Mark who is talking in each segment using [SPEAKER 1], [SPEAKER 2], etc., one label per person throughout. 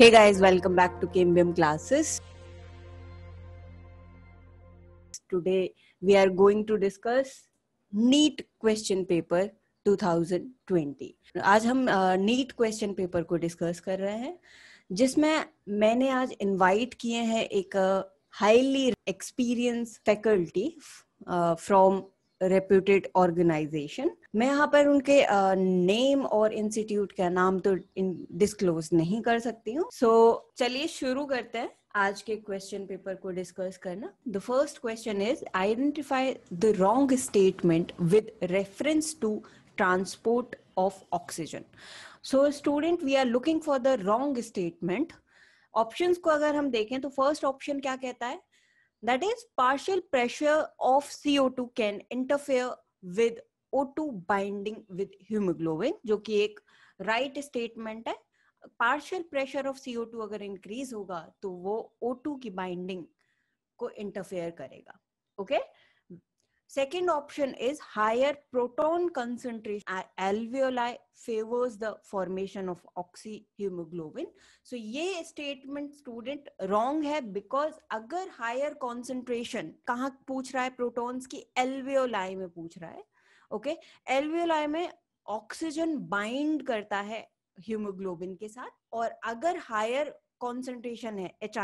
[SPEAKER 1] Hey guys, welcome back to KMBM classes. Today we are going to discuss NEET question paper 2020. आज हम NEET question paper को discuss कर रहे हैं जिसमें मैंने आज invite किए हैं एक highly experienced faculty from reputed organisation मैं यहाँ पर उनके नेम और इंस्टीट्यूट का नाम तो डिस्क्लोज नहीं कर सकती हूँ सो so, चलिए शुरू करते हैं आज के क्वेश्चन पेपर को डिस्कस करना the first question is identify the wrong statement with reference to transport of oxygen so student we are looking for the wrong statement options को अगर हम देखें तो फर्स्ट ऑप्शन क्या कहता है that is partial pressure of CO2 can interfere with O2 binding with hemoglobin jo ki ek right statement hai partial pressure of CO2 agar increase hoga to wo O2 ki binding ko interfere karega okay? Second option is higher proton concentration. Alveoli favors the formation of oxyhemoglobin. So ये statement student wrong है because अगर higher concentration कहाँ पूछ रहा है protons की alveoli में पूछ रहा है okay? alveoli में oxygen bind करता है hemoglobin के साथ और अगर higher concentration है एच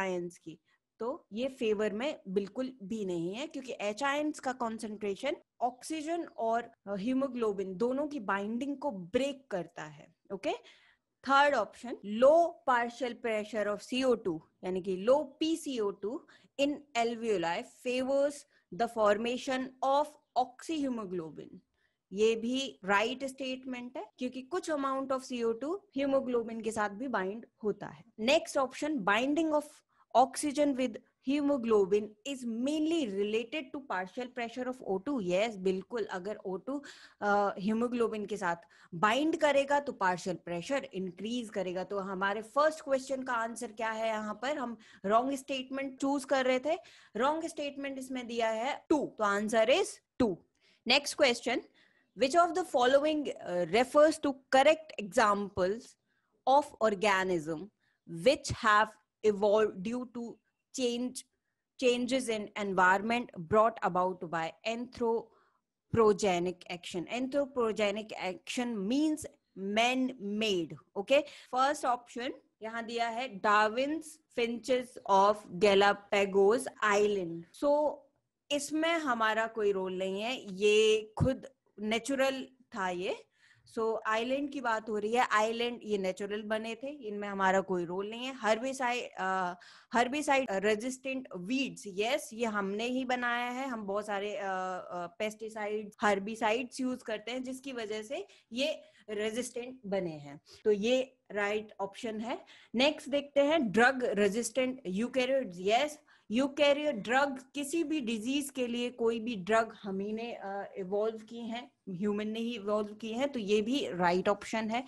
[SPEAKER 1] की तो ये फेवर में बिल्कुल भी नहीं है क्योंकि एच का कॉन्सेंट्रेशन ऑक्सीजन और हीमोग्लोबिन uh, दोनों की बाइंडिंग को ब्रेक करता है okay third option low partial pressure of CO two यानी कि low P CO two in alveoli favours the formation of oxyhaemoglobin ये भी राइट right स्टेटमेंट है क्योंकि कुछ amount of CO two haemoglobin के साथ भी बाइंड होता है next option binding of oxygen with hemoglobin is mainly related to partial pressure of O2 yes बिल्कुल अगर O2 uh, hemoglobin के साथ bind करेगा तो partial pressure increase करेगा तो हमारे first question का answer क्या है यहाँ पर हम wrong statement choose कर रहे थे wrong statement इसमें दिया है टू तो answer is two Next question, which of the following uh, refers to correct examples of organism which have evolved due to change changes in environment brought about by anthropogenic action anthropogenic action means man made okay first option यहाँ दिया है Darwin's finches of Galapagos island so इसमें हमारा कोई role नहीं है ये खुद नेचुरल था ये सो so, आइलैंड की बात हो रही है आइलैंड ये नेचुरल बने थे इनमें हमारा कोई रोल नहीं है herbicide herbicide resistant weeds yes ये हमने ही बनाया है हम बहुत सारे पेस्टिसाइड हर्बिसाइड्स यूज करते हैं जिसकी वजह से ये रेजिस्टेंट बने हैं तो ये राइट right ऑप्शन है नेक्स्ट देखते हैं drug resistant eukaryotes yes eukaryote drug किसी भी डिजीज के लिए कोई भी ड्रग हमी ने इवॉल्व uh, की है ह्यूमन ने ही इवॉल्व की है तो ये भी राइट right ऑप्शन है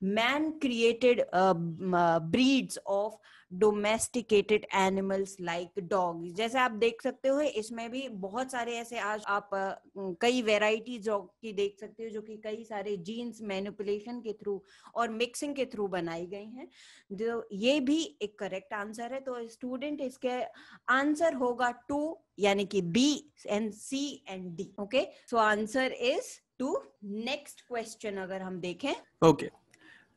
[SPEAKER 1] man created uh, uh, breeds of domesticated animals like dog जैसे आप देख सकते हो इसमें भी बहुत सारे ऐसे आज आप uh, कई वेराइटीज की देख सकते हो जो कि कई सारे जीन्स मैनिपुलेशन के थ्रू और मिक्सिंग के थ्रू बनाई गई हैं जो ये भी एक करेक्ट आंसर है तो स्टूडेंट इसके आंसर होगा टू यानी कि B and C and D okay so answer is two next question अगर हम देखें
[SPEAKER 2] okay okay.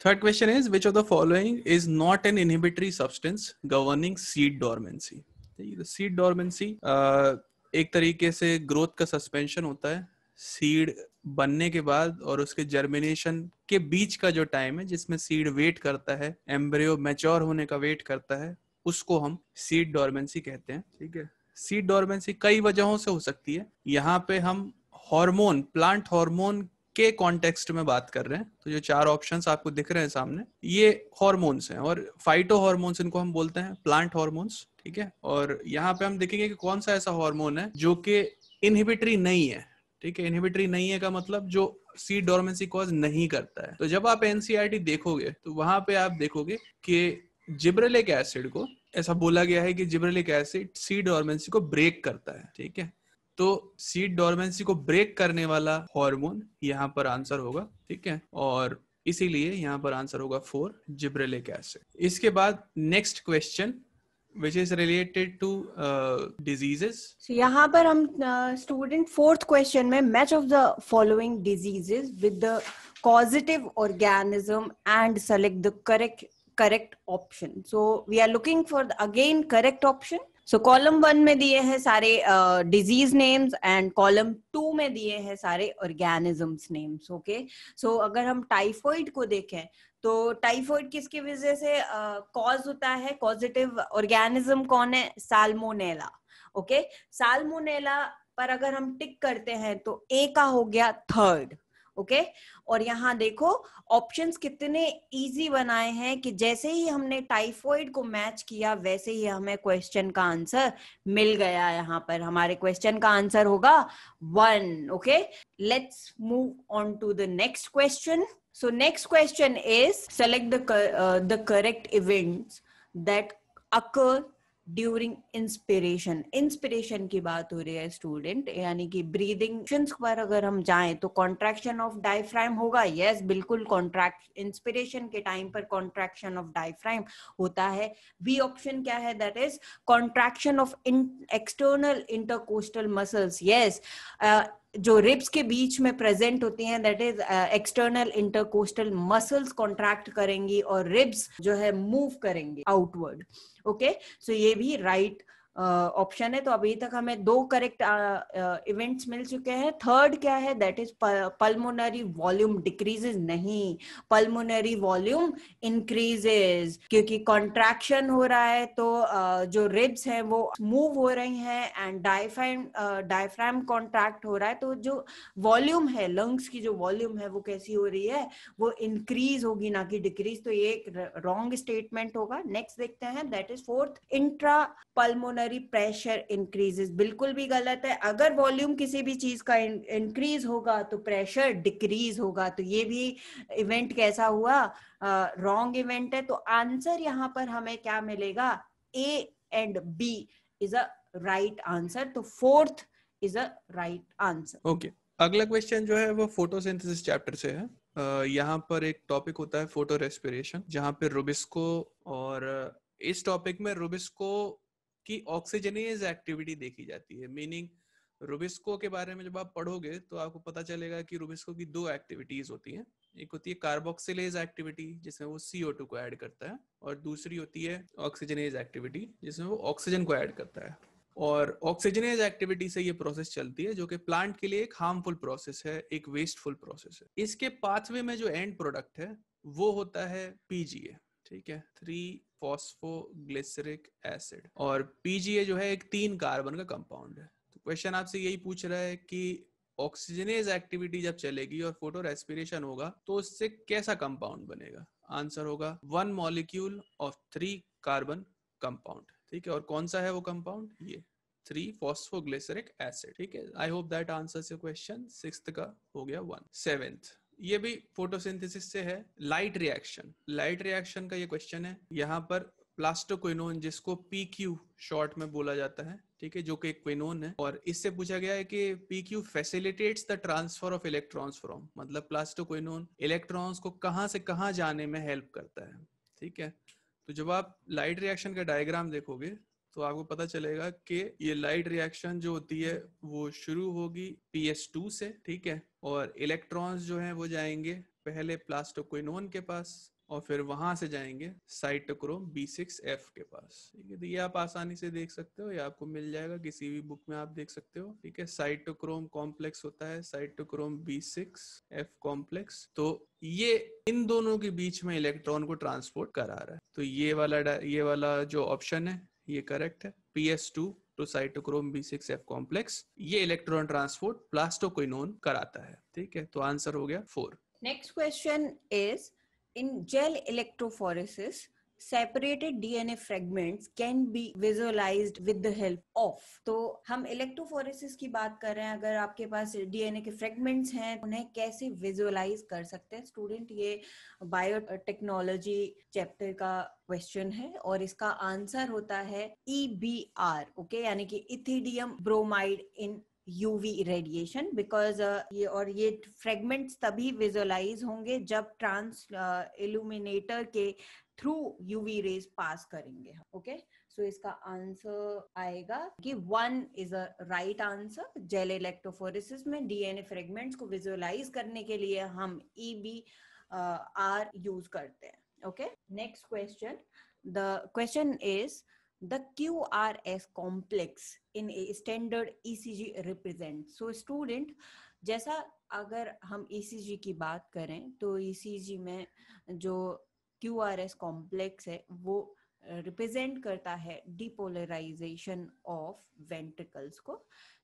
[SPEAKER 2] Third question is which of the following is not an inhibitory substance governing seed dormancy? Seed dormancy तो uh, एक तरीके से growth का suspension होता है सीड बनने के बाद और उसके जर्मिनेशन के बीच का जो टाइम है जिसमें सीड वेट करता है एम्ब्रियो मैच्योर होने का वेट करता है उसको हम सीड डॉर्मेंसी कहते हैं ठीक है सीड डॉर्मेंसी कई वजहों से हो सकती है यहाँ पे हम हार्मोन प्लांट हार्मोन के कॉन्टेक्स्ट में बात कर रहे हैं तो जो चार ऑप्शन आपको दिख रहे हैं सामने ये हॉर्मोन्स हैं और फाइटो हॉर्मोन्स इनको हम बोलते हैं प्लांट हॉर्मोन्स ठीक है और यहाँ पे हम देखेंगे कि कौन सा ऐसा हार्मोन है जो कि इनहिबिटरी नहीं है ठीक है इनहिबिटरी नहीं है का मतलब जो सी डोरमेंसी कॉज नहीं करता है तो जब आप एनसीआरटी e देखोगे तो वहां पे आप देखोगे कि जिब्रेलिक एसिड को ऐसा बोला गया है कि जिब्रेलिक एसिड सी डोरमेंसी को ब्रेक करता है ठीक है तो सीड डॉर्मेंसी को ब्रेक करने वाला हार्मोन यहाँ पर आंसर होगा ठीक है और इसीलिए यहाँ पर आंसर होगा फोर जिब्रेले कैसे इसके बाद next question which is related to diseases
[SPEAKER 1] यहाँ पर हम स्टूडेंट फोर्थ क्वेश्चन में match of the following diseases with the causative organism and select the correct correct option so we are looking for again correct option so column one में दिए हैं सारे disease names and column two में दिए हैं सारे organisms names okay so अगर हम टाइफॉइड को देखें तो टाइफॉइड किसकी वजह से कॉज uh, होता है पॉजिटिव ऑर्गेनिज्म कौन है साल्मोनेला ओके okay? साल्मोनेला पर अगर हम टिक करते हैं तो ए का हो गया थर्ड ओके okay? और यहाँ देखो ऑप्शंस कितने इजी बनाए हैं कि जैसे ही हमने टाइफॉइड को मैच किया वैसे ही हमें क्वेश्चन का आंसर मिल गया यहाँ पर हमारे क्वेश्चन का आंसर होगा one okay let's move on to the next question so next question is select the correct events that occur during inspiration inspiration की बात हो रही है स्टूडेंट यानी कि ब्रीदिंग पर अगर हम जाएं तो कॉन्ट्रैक्शन ऑफ डायफ्राइम होगा यस yes, बिल्कुल कॉन्ट्रैक्ट इंस्पिरेशन के टाइम पर कॉन्ट्रैक्शन ऑफ डायफ्राइम होता है बी ऑप्शन क्या है that is contraction of external intercostal muscles yes जो रिब्स के बीच में प्रेजेंट होती हैं that is external intercostal muscles contract करेंगी और रिब्स जो है मूव करेंगे आउटवर्ड ओके सो ये भी राइट right ऑप्शन है तो अभी तक हमें दो करेक्ट इवेंट्स मिल चुके हैं थर्ड क्या है that is pulmonary volume decreases नहीं पल्मोनरी वॉल्यूम इंक्रीजेज क्योंकि कॉन्ट्रैक्शन हो रहा है तो uh, जो रिब्स हैं वो मूव हो रही हैं एंड डायफ्राम डायफ्राम कॉन्ट्रैक्ट हो रहा है तो जो वॉल्यूम है लंग्स की जो वॉल्यूम है वो कैसी हो रही है वो इंक्रीज होगी ना कि डिक्रीज तो ये एक रॉन्ग स्टेटमेंट होगा नेक्स्ट देखते हैं that is fourth intrapulmonary pressure increases बिल्कुल भी गलत है अगर वॉल्यूम किसी भी चीज का इंक्रीज होगा तो प्रेशर डिक्रीज होगा तो ये भी इवेंट कैसा हुआ रॉन्ग uh, इवेंट है तो आंसर यहाँ पर हमें क्या मिलेगा A and B is a right answer तो fourth is a right answer
[SPEAKER 2] okay अगला क्वेश्चन जो है वो फोटोसिंथेसिस चैप्टर से है uh, यहाँ पर एक टॉपिक होता है फोटो रेस्पिरेशन जहाँ पे रुबिस्को और इस टॉपिक में रुबिस्को की ऑक्सीजनेज एक्टिविटी देखी जाती है मीनिंग रुबिस्को के बारे में जब आप पढ़ोगे तो आपको पता चलेगा कि रुबिस्को की दो एक्टिविटीज होती हैं एक होती है कार्बोक्सिलेज एक्टिविटी जिसमें वो सीओ को ऐड करता है और दूसरी होती है ऑक्सीजनेज एक्टिविटी जिसमें वो ऑक्सीजन को ऐड करता है और ऑक्सीजनेज एक्टिविटी से ये प्रोसेस चलती है जो कि प्लांट के लिए एक हार्मफुल प्रोसेस है एक वेस्टफुल प्रोसेस है इसके पाथवे में जो एंड प्रोडक्ट है वो होता है पीजीए ठीक है थ्री फॉस्फोग्लिसरिक एसिड और पीजीए जो है एक तीन कार्बन का कंपाउंड है तो क्वेश्चन आपसे यही पूछ रहा है कि ऑक्सीजनेज एक्टिविटी जब चलेगी और फोटो रेस्पिरेशन होगा तो उससे कैसा कंपाउंड बनेगा आंसर होगा one molecule of three carbon compound ठीक है और कौन सा है वो कंपाउंड ये थ्री फॉस्फोग्लिसरिक एसिड ठीक है I hope that answer your question six का हो गया वन सेवेंथ ये भी फोटोसिंथेसिस से है लाइट रिएक्शन लाइट रिएक्शन का ये क्वेश्चन है यहाँ पर प्लास्टोक्विनोन जिसको पी क्यू शॉर्ट में बोला जाता है ठीक है जो कि क्विनोन है और इससे पूछा गया है कि P Q facilitate the transfer of electrons from मतलब प्लास्टोक्विनोन इलेक्ट्रॉन्स को कहाँ से कहाँ जाने में हेल्प करता है ठीक है तो जब आप लाइट रिएक्शन का डायग्राम देखोगे तो आपको पता चलेगा कि ये लाइट रिएक्शन जो होती है वो शुरू होगी टू से ठीक है और इलेक्ट्रॉन्स जो हैं वो जाएंगे पहले प्लास्टोक्विनोन के पास और फिर वहां से जाएंगे साइटोक्रोम B6F के पास ठीक है तो ये आप आसानी से देख सकते हो ये आपको मिल जाएगा किसी भी बुक में आप देख सकते हो ठीक है साइटोक्रोम कॉम्प्लेक्स होता है साइटोक्रोम B6F कॉम्प्लेक्स तो ये इन दोनों के बीच में इलेक्ट्रॉन को ट्रांसपोर्ट करा रहा है तो ये वाला ये वाला जो ऑप्शन है ये करेक्ट है P S two to cytochrome B six F complex ये इलेक्ट्रॉन ट्रांसपोर्ट प्लास्टोकोइनोन कराता है ठीक है तो आंसर हो गया four
[SPEAKER 1] next question is in gel electrophoresis separated DNA fragments can be visualise with the help of तो हम इलेक्ट्रोफोरेसिस की बात कर रहे हैं अगर आपके पास डीएनए के फ्रेगमेंट्स हैं तो उन्हें कैसे विजुअलाइज कर सकते हैं स्टूडेंट ये बायोटेक्नोलॉजी चैप्टर का क्वेश्चन है और इसका आंसर होता है ई बी आर ओके यानी कि ethidium bromide in UV radiation because ये और ये फ्रेगमेंट्स तभी विजुअलाइज होंगे जब ट्रांस इल्यूमिनेटर uh, के थ्रू यूवी रेज पास करेंगे हम ओके सो इसका आंसर आएगा कि one is a right answer gel electrophoresis में डीएनए फ्रेगमेंट्स को विजुअलाइज करने के लिए हम ई बी आर यूज करते हैं okay next question the question is the the QRS complex in a standard ECG represent so student जैसा अगर हम ECG की बात करें तो ECG में जो क्यू आर एस कॉम्प्लेक्स है वो रिप्रेजेंट uh, करता है डिपोलराइजेशन ऑफ वेंट्रिकल्स को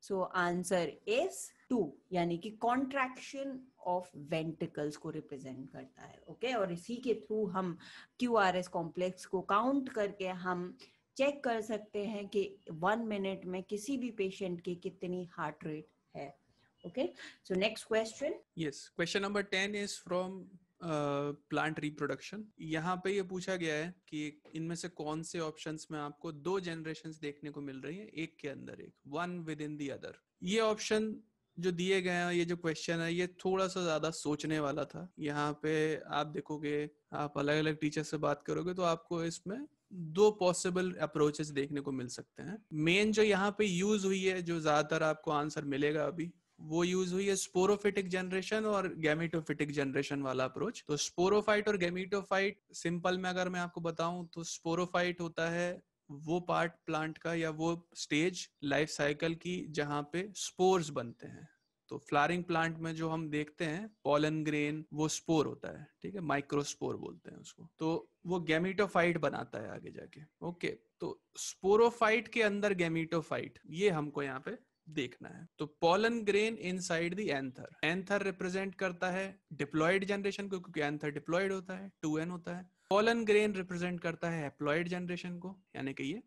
[SPEAKER 1] सो आंसर इज टू यानी कि कॉन्ट्रैक्शन ऑफ वेंटिकल्स को रिप्रेजेंट करता है ओके okay? और इसी के थ्रू हम क्यू आर एस कॉम्प्लेक्स को काउंट करके हम चेक कर सकते हैं कि वन मिनट में किसी भी पेशेंट की कितनी हार्ट रेट है okay so next question
[SPEAKER 2] yes question number ten is from plant reproduction यहाँ पे ये पूछा गया है कि इनमें से कौन से ऑप्शंस में आपको दो जनरेशन देखने को मिल रही है एक के अंदर एक one within the other ये ऑप्शन जो दिए गए हैं ये जो क्वेश्चन है ये थोड़ा सा ज्यादा सोचने वाला था यहाँ पे आप देखोगे आप अलग अलग टीचर से बात करोगे तो आपको इसमें दो पॉसिबल अप्रोचेस देखने को मिल सकते हैं मेन जो यहाँ पे यूज हुई है जो ज्यादातर आपको आंसर मिलेगा अभी वो यूज हुई है स्पोरोफिटिक जनरेशन और गैमिटोफिटिक जनरेशन वाला अप्रोच तो स्पोरोफाइट और गैमिटोफाइट सिंपल में अगर मैं आपको बताऊं तो स्पोरोफाइट होता है वो पार्ट प्लांट का या वो स्टेज लाइफ साइकिल की जहां पे स्पोर्स बनते हैं तो फ्लारिंग प्लांट में जो हम देखते हैं पॉलन ग्रेन वो स्पोर होता है ठीक है माइक्रोस्पोर बोलते हैं उसको तो वो गैमिटोफाइट बनाता है आगे जाके ओके तो स्पोरोफाइट के अंदर गैमिटोफाइट ये हमको यहाँ पे देखना है तो pollen grain inside the anther anther represent करता है डिप्लॉयड जनरेशन को क्योंकि एंथर डिप्लॉयड होता है टू एन होता है पोलन ग्रेन रिप्रेजेंट करता है हेप्लॉयड जनरेशन को यानी कि ये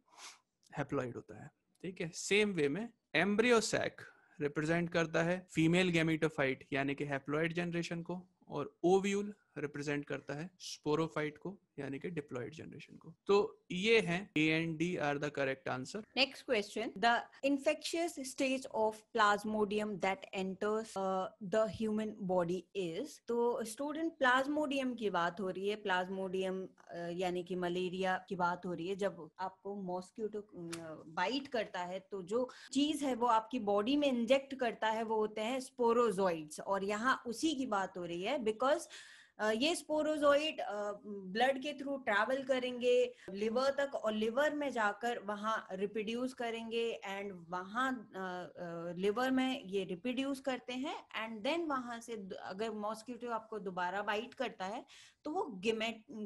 [SPEAKER 2] हेप्लॉयड होता है ठीक है सेम वे में एम्ब्रियो सैक रिप्रेजेंट करता है फीमेल गैमेटोफाइट यानी कि हेप्लॉयड जनरेशन को और ओव्यूल रिप्रेजेंट करता है स्पोरोफाइट को यानी कि डिप्लॉइड जनरेशन को तो ये है A and D are the correct answer
[SPEAKER 1] next question the infectious stage of plasmodium that enters the human body is तो स्टूडेंट प्लाज्मोडियम की बात हो रही है प्लाज्मोडियम uh, यानी कि मलेरिया की बात हो रही है जब आपको मॉस्क्यूटो बाइट uh, करता है तो जो चीज है वो आपकी बॉडी में इंजेक्ट करता है वो होते हैं स्पोरोजॉइड्स और यहाँ उसी की बात हो रही है बिकॉज ये स्पोरोजोइड ब्लड के थ्रू ट्रैवल करेंगे लिवर तक और लिवर में जाकर वहाँ रिप्रोड्यूस करेंगे एंड वहाँ लिवर में ये रिप्रोड्यूस करते हैं एंड देन वहाँ से अगर मॉस्किटो आपको दोबारा बाइट करता है तो वो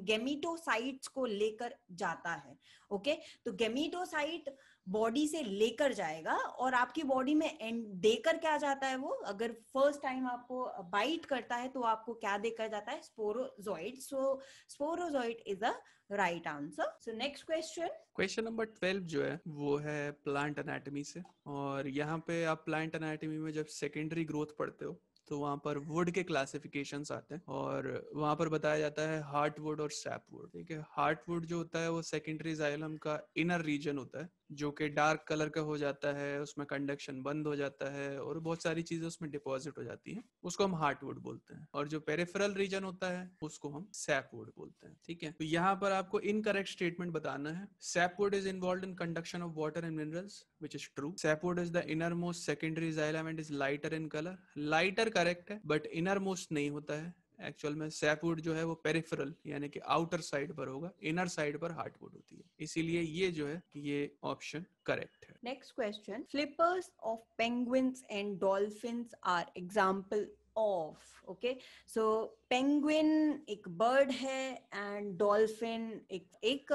[SPEAKER 1] गेमेटोसाइट्स को लेकर जाता है ओके okay? तो गेमिटोसाइट बॉडी से लेकर जाएगा और आपकी बॉडी में एंड देकर क्या जाता है वो अगर फर्स्ट टाइम आपको बाइट करता है तो आपको क्या देकर जाता है sporozoite so sporozoite is a right answer so next question
[SPEAKER 2] question number twelve जो है वो है प्लांट एनाटॉमी से और यहाँ पे आप प्लांट एनाटॉमी में जब सेकेंडरी ग्रोथ पढ़ते हो तो वहाँ पर वुड के क्लासिफिकेशन आते हैं और वहाँ पर बताया जाता है हार्ट वुड और सैप वुड ठीक है हार्ट वुड जो होता है वो सेकेंडरी जाइलम का इनर रीजन होता है जो कि डार्क कलर का हो जाता है उसमें कंडक्शन बंद हो जाता है और बहुत सारी चीजें उसमें डिपॉजिट हो जाती है उसको हम हार्टवुड बोलते हैं और जो पेरिफेरल रीजन होता है उसको हम सैपवुड बोलते हैं ठीक है तो यहाँ पर आपको इनकरेक्ट स्टेटमेंट बताना है sapwood is involved in conduction of water and minerals which is true Sapwood is the innermost secondary xylem and is lighter in colour lighter correct है इनर मोस्ट नहीं होता है एक्चुअल में सैपवुड जो है वो पेरिफेरल यानी कि आउटर साइड पर होगा इनर साइड पर हार्टवुड होती है इसीलिए ये जो है ये ऑप्शन करेक्ट
[SPEAKER 1] है next question flippers of penguins and dolphin are example of okay so penguin एक बर्ड है एंड डॉल्फिन एक एक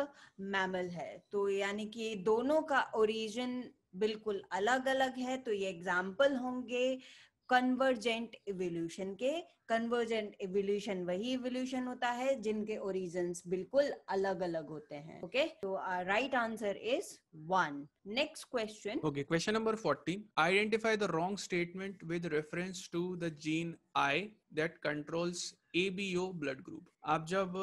[SPEAKER 1] मैमल है तो यानी कि दोनों का ओरिजिन बिल्कुल अलग अलग है तो ये एग्जाम्पल होंगे कन्वर्जेंट इवोल्यूशन के कन्वर्जेंट इवोल्यूशन वही इवोल्यूशन होता है जिनके ओरिजन बिल्कुल अलग अलग होते हैं ओके तो right answer is one next question
[SPEAKER 2] okay question number fourteen identify the wrong statement with reference to the gene I that controls ABO blood group आप जब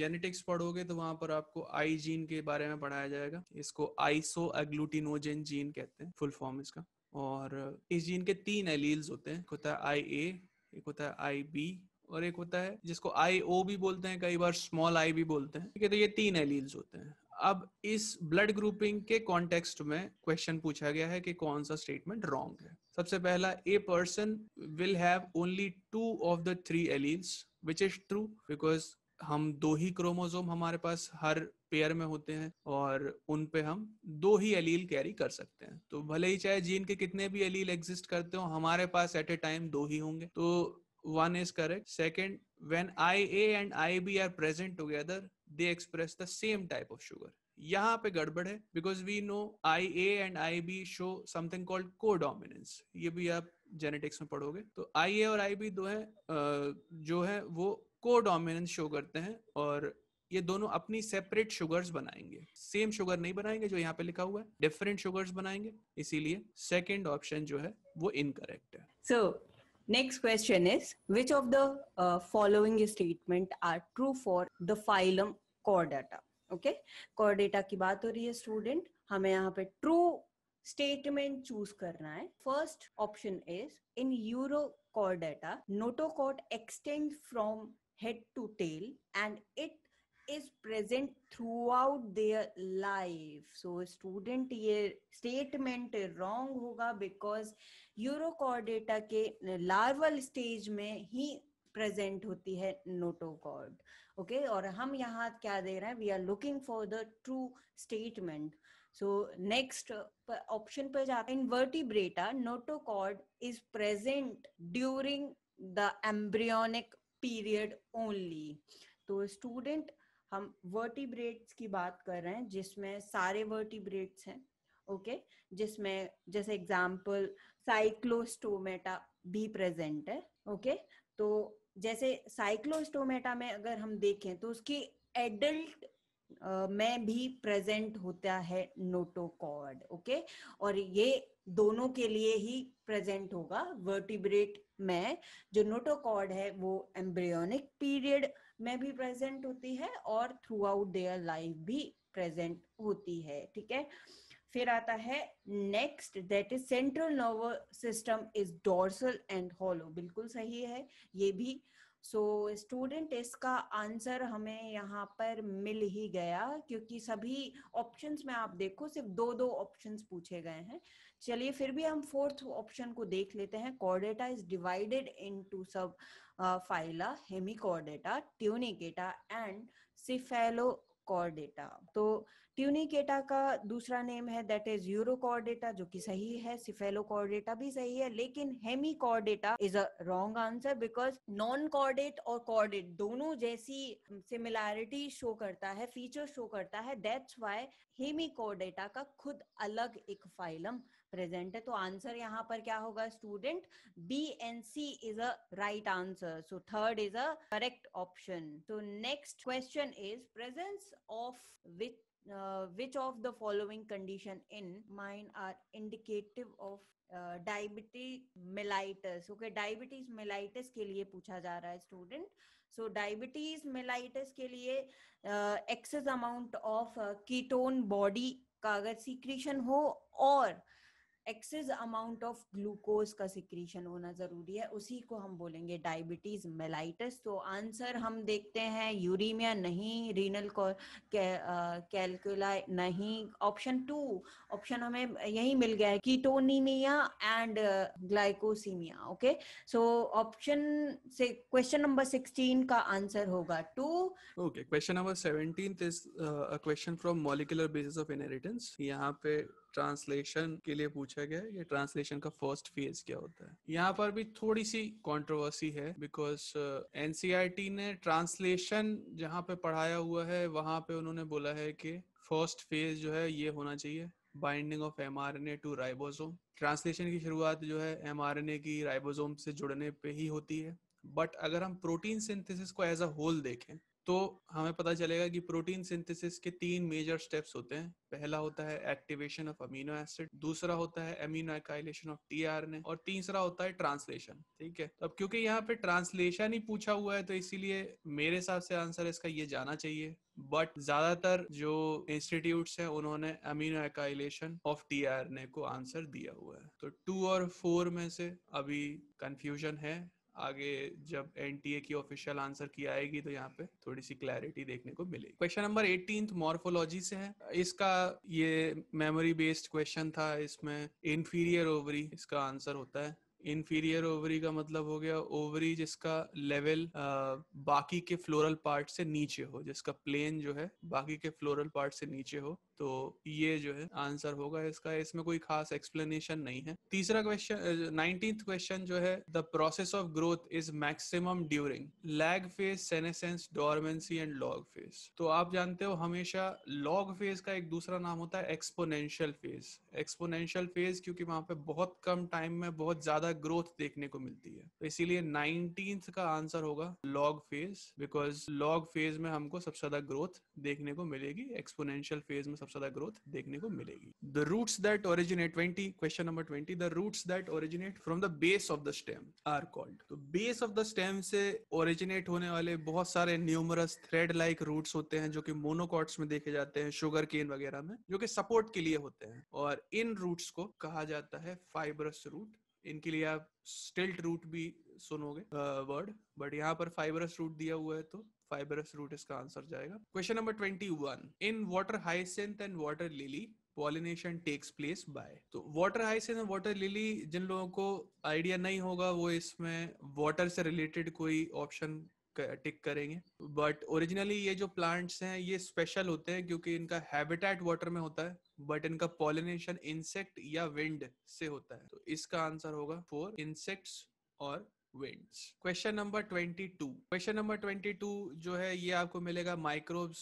[SPEAKER 2] जेनेटिक्स uh, पढ़ोगे तो वहां पर आपको आई जीन के बारे में पढ़ाया जाएगा इसको आइसो एग्लूटिनोजेन जीन कहते हैं फुल फॉर्म इसका और इस जीन के तीन एलील्स होते हैं एक होता है आई ए एक होता है आई बी और एक होता है जिसको आई ओ भी बोलते हैं कई बार स्मॉल आई भी बोलते हैं ठीक है तो ये तीन एलील्स होते हैं अब इस ब्लड ग्रुपिंग के कॉन्टेक्स्ट में क्वेश्चन पूछा गया है कि कौन सा स्टेटमेंट रॉन्ग है सबसे पहला a person will have only two of the three alleles which is true because हम दो ही क्रोमोजोम हमारे पास हर पेयर में होते हैं और उन पे हम दो ही एलील कैरी कर सकते हैं तो भले ही चाहे जीन के कितने भी एलील एग्जिस्ट करते हो हमारे पास एट ए टाइम दो ही होंगे तो correct second when I A and I B are present together they express the same type of sugar यहाँ पे गड़बड़ है because we know I A and I B show something called codominance ये भी आप genetics में पढ़ोगे तो आई ए और आई बी दो है जो है वो को डोमिनेंस शो करते हैं और ये दोनों अपनी सेपरेट शुगर्स बनाएंगे सेम शुगर नहीं बनाएंगे जो यहाँ पे लिखा हुआ है डिफरेंट शुगर्स बनाएंगे इसीलिए सेकेंड ऑप्शन जो है वो इनकरेक्ट है
[SPEAKER 1] so next question is which of the following statement are true for the phylum chordata okay chordata की बात हो रही है स्टूडेंट हमें यहाँ पे ट्रू स्टेटमेंट चूज करना है first option is in uro core data, Notocode extends from head to tail and it is present throughout their life so student ये statement wrong होगा because यूरोकॉर्डेटा के larval stage में ही present होती है notochord okay okay? और हम यहाँ क्या दे रहे हैं we are looking for the true statement so next option पे जाते हैं invertebrata notochord is present during the embryonic period only तो स्टूडेंट हम वर्टिब्रेट्स की बात कर रहे हैं जिसमें सारे वर्टिब्रेट्स हैं ओके okay? जिसमें जैसे एग्जाम्पल साइक्लोस्टोमेटा भी प्रेजेंट है ओके okay? तो जैसे साइक्लोस्टोमेटा में अगर हम देखें तो उसकी एडल्ट में भी प्रेजेंट होता है नोटोकॉर्ड ओके okay? और ये दोनों के लिए ही प्रेजेंट होगा वर्टिब्रेट में जो नोटोकॉर्ड है वो एम्ब्रियोनिक पीरियड में भी प्रेजेंट होती है और थ्रू आउट देयर लाइफ भी प्रेजेंट होती है ठीक है फिर आता है next that is central nervous system is dorsal and hollow बिल्कुल सही है ये भी सो so, स्टूडेंट इसका आंसर हमें यहाँ पर मिल ही गया क्योंकि सभी ऑप्शंस में आप देखो सिर्फ दो दो ऑप्शंस पूछे गए हैं चलिए फिर भी हम फोर्थ ऑप्शन को देख लेते हैं chordata is divided into subphyla hemichordata tunicata and cephalochordata तो ट्यूनिकेटा का दूसरा नेम है that is urochordata जो कि सही है सिफेलो कोर डेटा भी सही है लेकिन hemichordata is a wrong answer because non chordate और कॉर्डेट दोनों जैसी सिमिलैरिटी शो करता है फीचर शो करता है that's why hemichordata का खुद अलग एक फाइलम प्रेजेंट है तो आंसर यहाँ पर क्या होगा student B and C is a right answer so third is a correct option तो next question is presence of with uh, which of the following condition in mine are indicative diabetes uh, diabetes mellitus okay के लिए पूछा जा रहा है student so diabetes mellitus के लिए excess amount of ketone body का अगर सीक्रेशन हो और एक्सेस अमाउंट ऑफ ग्लूकोज का सिक्रीशन होना जरूरी है उसी को हम बोलेंगे डायबिटीज मेलाइटिस तो आंसर हम देखते हैं यूरिमिया नहीं रीनल कैलकुला के, नहीं ऑप्शन टू ऑप्शन हमें यही मिल गया है ketonemia and glycosemia okay so option से क्वेश्चन नंबर सिक्सटीन का आंसर होगा two
[SPEAKER 2] okay question number 17 question from molecular basis of inheritance यहाँ पे ट्रांसलेशन के लिए पूछा गया ये ट्रांसलेशन का फर्स्ट फेज क्या होता है यहाँ पर भी थोड़ी सी कंट्रोवर्सी है बिकॉज एनसीईआरटी uh, e ने ट्रांसलेशन जहाँ पे पढ़ाया हुआ है वहां पे उन्होंने बोला है कि फर्स्ट फेज जो है ये होना चाहिए binding of M R N A to ribosome translation की शुरुआत जो है एम आर एन ए की राइबोसोम से जुड़ने पे ही होती है बट अगर हम प्रोटीन सिंथेसिस को एज अ होल देखें तो हमें पता चलेगा कि प्रोटीन सिंथेसिस के तीन मेजर स्टेप्स होते हैं पहला होता है एक्टिवेशन ऑफ अमीनो एसिड दूसरा होता है अमीनो एकाइलेशन ऑफ टीआरएनए और तीसरा होता है ट्रांसलेशन ठीक है अब क्योंकि यहाँ पे ट्रांसलेशन ही पूछा हुआ है तो इसीलिए मेरे हिसाब से आंसर इसका ये जाना चाहिए बट ज्यादातर जो इंस्टीट्यूट है उन्होंने amino acylation of T R को आंसर दिया हुआ है तो टू और फोर में से अभी कंफ्यूजन है आगे जब एनटीए की ऑफिशियल आंसर की आएगी तो यहाँ पे थोड़ी सी क्लैरिटी देखने को मिलेगी क्वेश्चन नंबर एटीन मॉर्फोलॉजी से है इसका ये मेमोरी बेस्ड क्वेश्चन था इसमें इन्फीरियर ओवरी इसका आंसर होता है इन्फीरियर ओवरी का मतलब हो गया ओवरी जिसका लेवल बाकी के फ्लोरल पार्ट से नीचे हो जिसका प्लेन जो है बाकी के फ्लोरल पार्ट से नीचे हो तो ये जो है आंसर होगा इसका इसमें कोई खास एक्सप्लेनेशन नहीं है तीसरा क्वेश्चन नाइनटीन क्वेश्चन जो है the process of growth is maximum during lag phase senescence dormancy and log phase तो आप जानते हो हमेशा लॉग फेज का एक दूसरा नाम होता है एक्सपोनेंशियल फेज एक्सपोनेंशियल फेज क्योंकि वहां पे बहुत कम टाइम में बहुत ज्यादा ग्रोथ देखने को मिलती है तो इसीलिए नाइनटीन का आंसर होगा log phase because log phase में हमको सबसे ज्यादा ग्रोथ देखने को मिलेगी एक्सपोनेंशियल फेज में सबसे ज्यादा ग्रोथ देखने को मिलेगी the roots that originate twenty question number twenty the roots that originate from the base of the stem are called तो बेस ऑफ द स्टेम से ओरिजिनेट होने वाले बहुत सारे न्यूमरस थ्रेड लाइक रूट्स होते हैं जो कि मोनोकॉट्स में देखे जाते हैं शुगर केन वगैरह में जो कि सपोर्ट के लिए होते हैं और इन रूट्स को कहा जाता है फाइबरस रूट इनके लिए आप स्टिल्ट रूट भी सुनोगे वर्ड बट यहाँ पर फाइबरस रूट दिया हुआ है तो फाइबरस रूट इसका आंसर जाएगा question number twenty one in water hyacinth and water lily pollination takes place by तो water hyacinth and water lily जिन लोगों को आइडिया नहीं होगा वो इसमें वाटर से रिलेटेड कोई ऑप्शन टिक करेंगे बट ओरिजिनली ये जो प्लांट्स हैं ये स्पेशल होते हैं क्योंकि इनका हैबिटेट वाटर में होता है बट इनका पॉलिनेशन इंसेक्ट या विंड से होता है तो इसका आंसर होगा फोर इंसेक्ट्स और winds question number 22 question number 22 जो है ये आपको मिलेगा microbes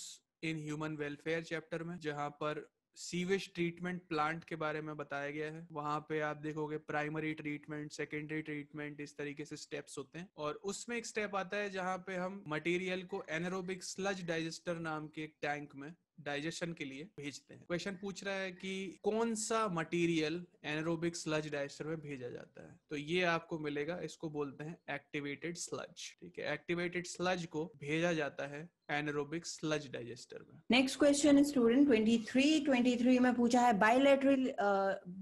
[SPEAKER 2] in human welfare chapter में जहां पर सीवेज ट्रीटमेंट प्लांट के बारे में बताया गया है वहां पे आप देखोगे प्राइमरी ट्रीटमेंट सेकेंडरी ट्रीटमेंट इस तरीके से स्टेप्स होते हैं और उसमें एक स्टेप आता है जहां पे हम मटेरियल को एनरोबिक स्लज डाइजेस्टर नाम के एक टैंक में डाइजेशन के लिए भेजते हैं क्वेश्चन पूछ रहा है कि कौन सा मटेरियल एनरोबिक स्लज डाइजेस्टर में भेजा जाता है तो ये आपको मिलेगा इसको बोलते हैं एक्टिवेटेड स्लज ठीक है एक्टिवेटेड स्लज को भेजा जाता है एनरोबिक स्लज डाइजेस्टर में
[SPEAKER 1] नेक्स्ट क्वेश्चन स्टूडेंट 23 23 में पूछा है bilateral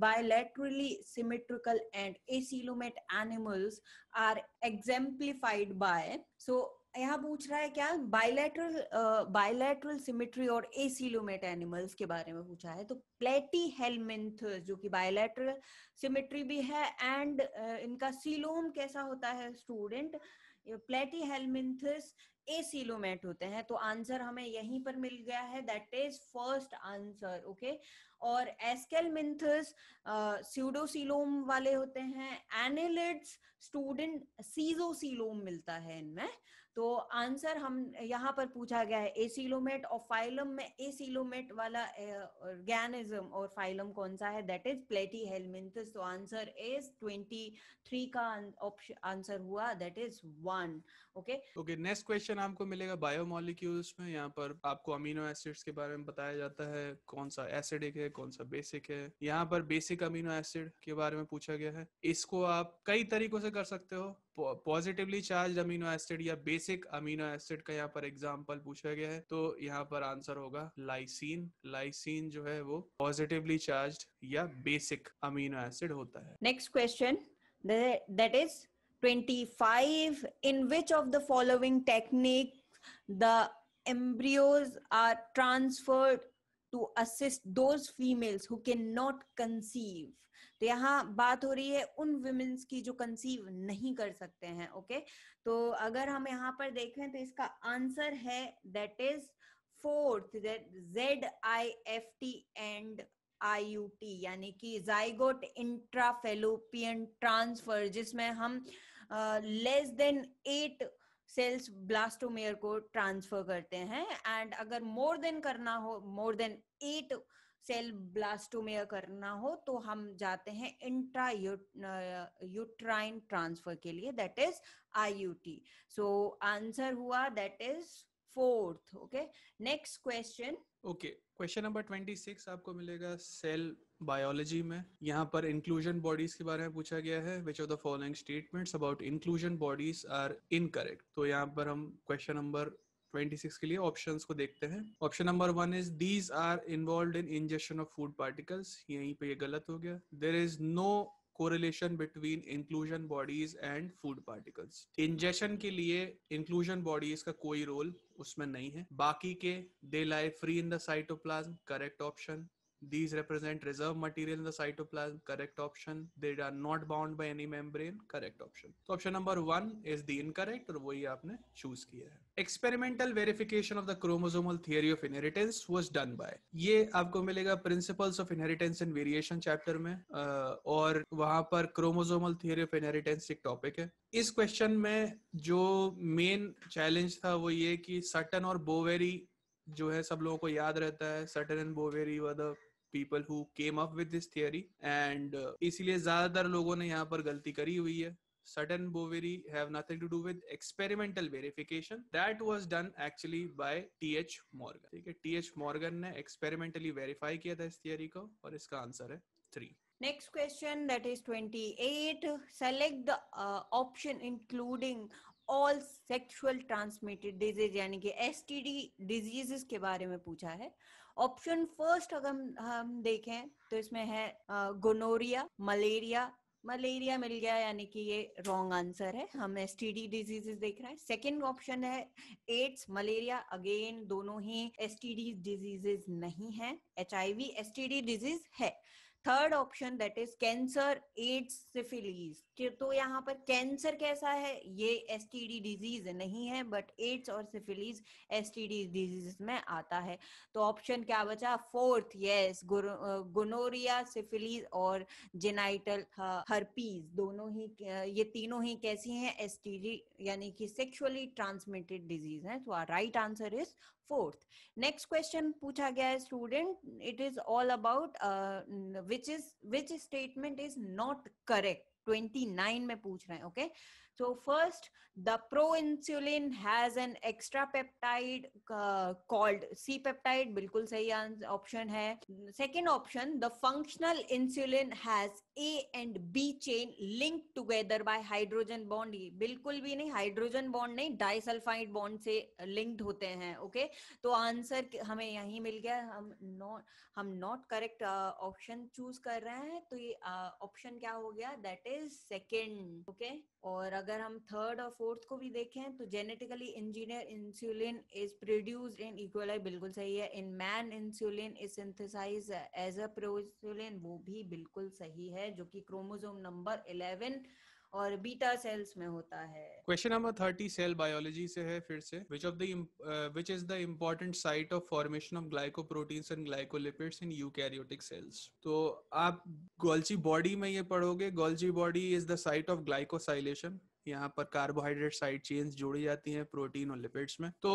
[SPEAKER 1] bilaterally symmetrical and acoelomate animals are exemplified by so यहाँ पूछ रहा है क्या बायलैटरल बायलैटरल सिमेट्री और एसिलोमेट एनिमल्स के बारे में पूछा है तो प्लेटी हेलमिंथ जो कि बायलैटरल सिमेट्री भी है एंड uh, इनका सीलोम कैसा होता है स्टूडेंट प्लेटी हेलमिंथस एसिलोमेट होते हैं तो आंसर हमें यहीं पर मिल गया है that is first answer okay और एस्केलमिंथस सीडोसीलोम uh, वाले होते हैं एनिलिड्स स्टूडेंट सीजोसिलोम मिलता है इनमें तो आंसर हम यहाँ पर पूछा गया है एसिलोमेट और फाइलम में एसिलोमेट वाला ऑर्गेनिज्म और फाइलम कौन सा है दैट इज प्लेटी हेलमिंथस तो आंसर इज 23 का ऑप्शन आंसर हुआ that is one okay
[SPEAKER 2] okay next question आपको मिलेगा बायोमोलिक्यूल्स में यहाँ पर आपको अमीनो एसिड्स के बारे में बताया जाता है कौन सा एसिडिक है कौन सा बेसिक है यहाँ पर बेसिक अमीनो एसिड के बारे में पूछा गया है इसको आप कई तरीकों से कर सकते हो पॉजिटिवली चार्ज अमीनो एसिड या बेसिक अमीनो एसिड का यहाँ पर एग्जाम्पल पूछा गया है तो यहाँ पर आंसर होगा लाइसिन लाइसिन जो है वो पॉजिटिवली चार्ज या बेसिक अमीनो एसिड होता है
[SPEAKER 1] next question that is 25 which of the following technique the embryos are transferred to assist assist females who can not conceive तो यहाँ बात हो रही है उन विमेन्स की जो कंसीव नहीं कर सकते हैं ओके तो अगर हम यहाँ पर देखें तो इसका आंसर है that is fourth Z I F T and IUT यानी कि जाइगोट इंट्राफेलोपियन ट्रांसफर जिसमें हम less than eight cells blastomere को ट्रांसफर करते हैं एंड अगर मोर देन करना हो more than eight cell blastomere करना हो तो हम जाते हैं इंट्रा यूट्राइन ट्रांसफर के लिए that is IUT so answer हुआ that is fourth okay next question
[SPEAKER 2] okay question number twenty six आपको मिलेगा सेल बायोलॉजी में यहाँ पर इंक्लूजन बॉडीज के बारे में पूछा गया है which of the following statements about inclusion bodies are incorrect तो यहाँ पर हम क्वेश्चन नंबर 26 के लिए ऑप्शंस को देखते हैं option number one is these are involved in injection of food particles यहीं पे ये गलत हो गया there is no correlation between inclusion bodies and food particles injection के लिए इंक्लूजन बॉडीज का कोई रोल उसमें नहीं है बाकी के they life free in the cytoplasm correct option These represent reserve material in the cytoplasm. Correct option. They are not bound by any membrane. Correct option. So option number 1 is the incorrect aur वही aapne choose kiya hai Experimental verification of the chromosomal theory of inheritance was done by. ye aapko milega principles of inheritance and variation chapter में aur wahan par chromosomal theory of inheritance ek topic hai इस question में जो main challenge था वो ये कि Sutton और Boveri जो है सब लोगों को याद रहता है Sutton and Boveri were the people who came up with this theory and इसीलिए ज्यादातर लोगों ने यहाँ पर गलती करी हुई है Sutton Boveri have nothing to do with experimental verification. That was done actually by T.H. Morgan. ठीक है T.H. Morgan ने experimentally verify किया था इस theory को और इसका answer है three.
[SPEAKER 1] Next question that is 28. Select the uh, option including all sexual transmitted disease यानी कि STD diseases के बारे में पूछा है ऑप्शन फर्स्ट अगर हम देखें तो इसमें है गोनोरिया मलेरिया मलेरिया मिल गया यानी कि ये रॉन्ग आंसर है हम एस टी डी डिजीजेस देख रहे हैं सेकेंड ऑप्शन है एड्स मलेरिया अगेन दोनों ही एस टी डी डिजीजेज नहीं है H I V S T D disease है third option that is cancer AIDS syphilis तो यहाँ पर कैंसर कैसा है ये एस डिजीज नहीं है बट एड्स और सिफिलीज एस डिजीज में आता है तो ऑप्शन क्या बचा फोर्थ यस गोनोरिया सिफिलीज और जेनाइटल हर्पीज दोनों ही ये तीनों ही कैसी हैं एस यानी कि सेक्सुअली ट्रांसमिटेड डिजीज है तो right answer is fourth next question पूछा गया है student it is all about which is which statement is not correct 29 में पूछ रहे हैं okay okay? So first, the proinsulin has an extra peptide uh, called C peptide. बिल्कुल सही option है second option the functional insulin has A and B chain link together by hydrogen bond ही बिल्कुल भी नहीं हाइड्रोजन बॉन्ड नहीं disulphide bond से linked होते हैं ओके okay? तो आंसर हमें यही मिल गया हम नॉट हम नॉट करेक्ट ऑप्शन चूज कर रहे हैं तो ये ऑप्शन uh, क्या हो गया दैट इज सेकेंड ओके और अगर हम थर्ड और फोर्थ को भी देखें तो genetically engineer insulin is produced in E coli बिल्कुल सही है in man insulin is synthesise as a proinsulin वो भी बिल्कुल सही है जो कि क्रोमोजोम नंबर और बीटा सेल्स में होता है
[SPEAKER 2] question number thirty cell biology से है फिर से which of the which is the important site of formation of glycoproteins and glycolipids in eukaryotic cells तो आप गोल्जी बॉडी में ये पढ़ोगे Golgi body is the site of glycosylation यहाँ पर कार्बोहाइड्रेट साइड चेन्स जोड़ी जाती हैं प्रोटीन और लिपिड्स में तो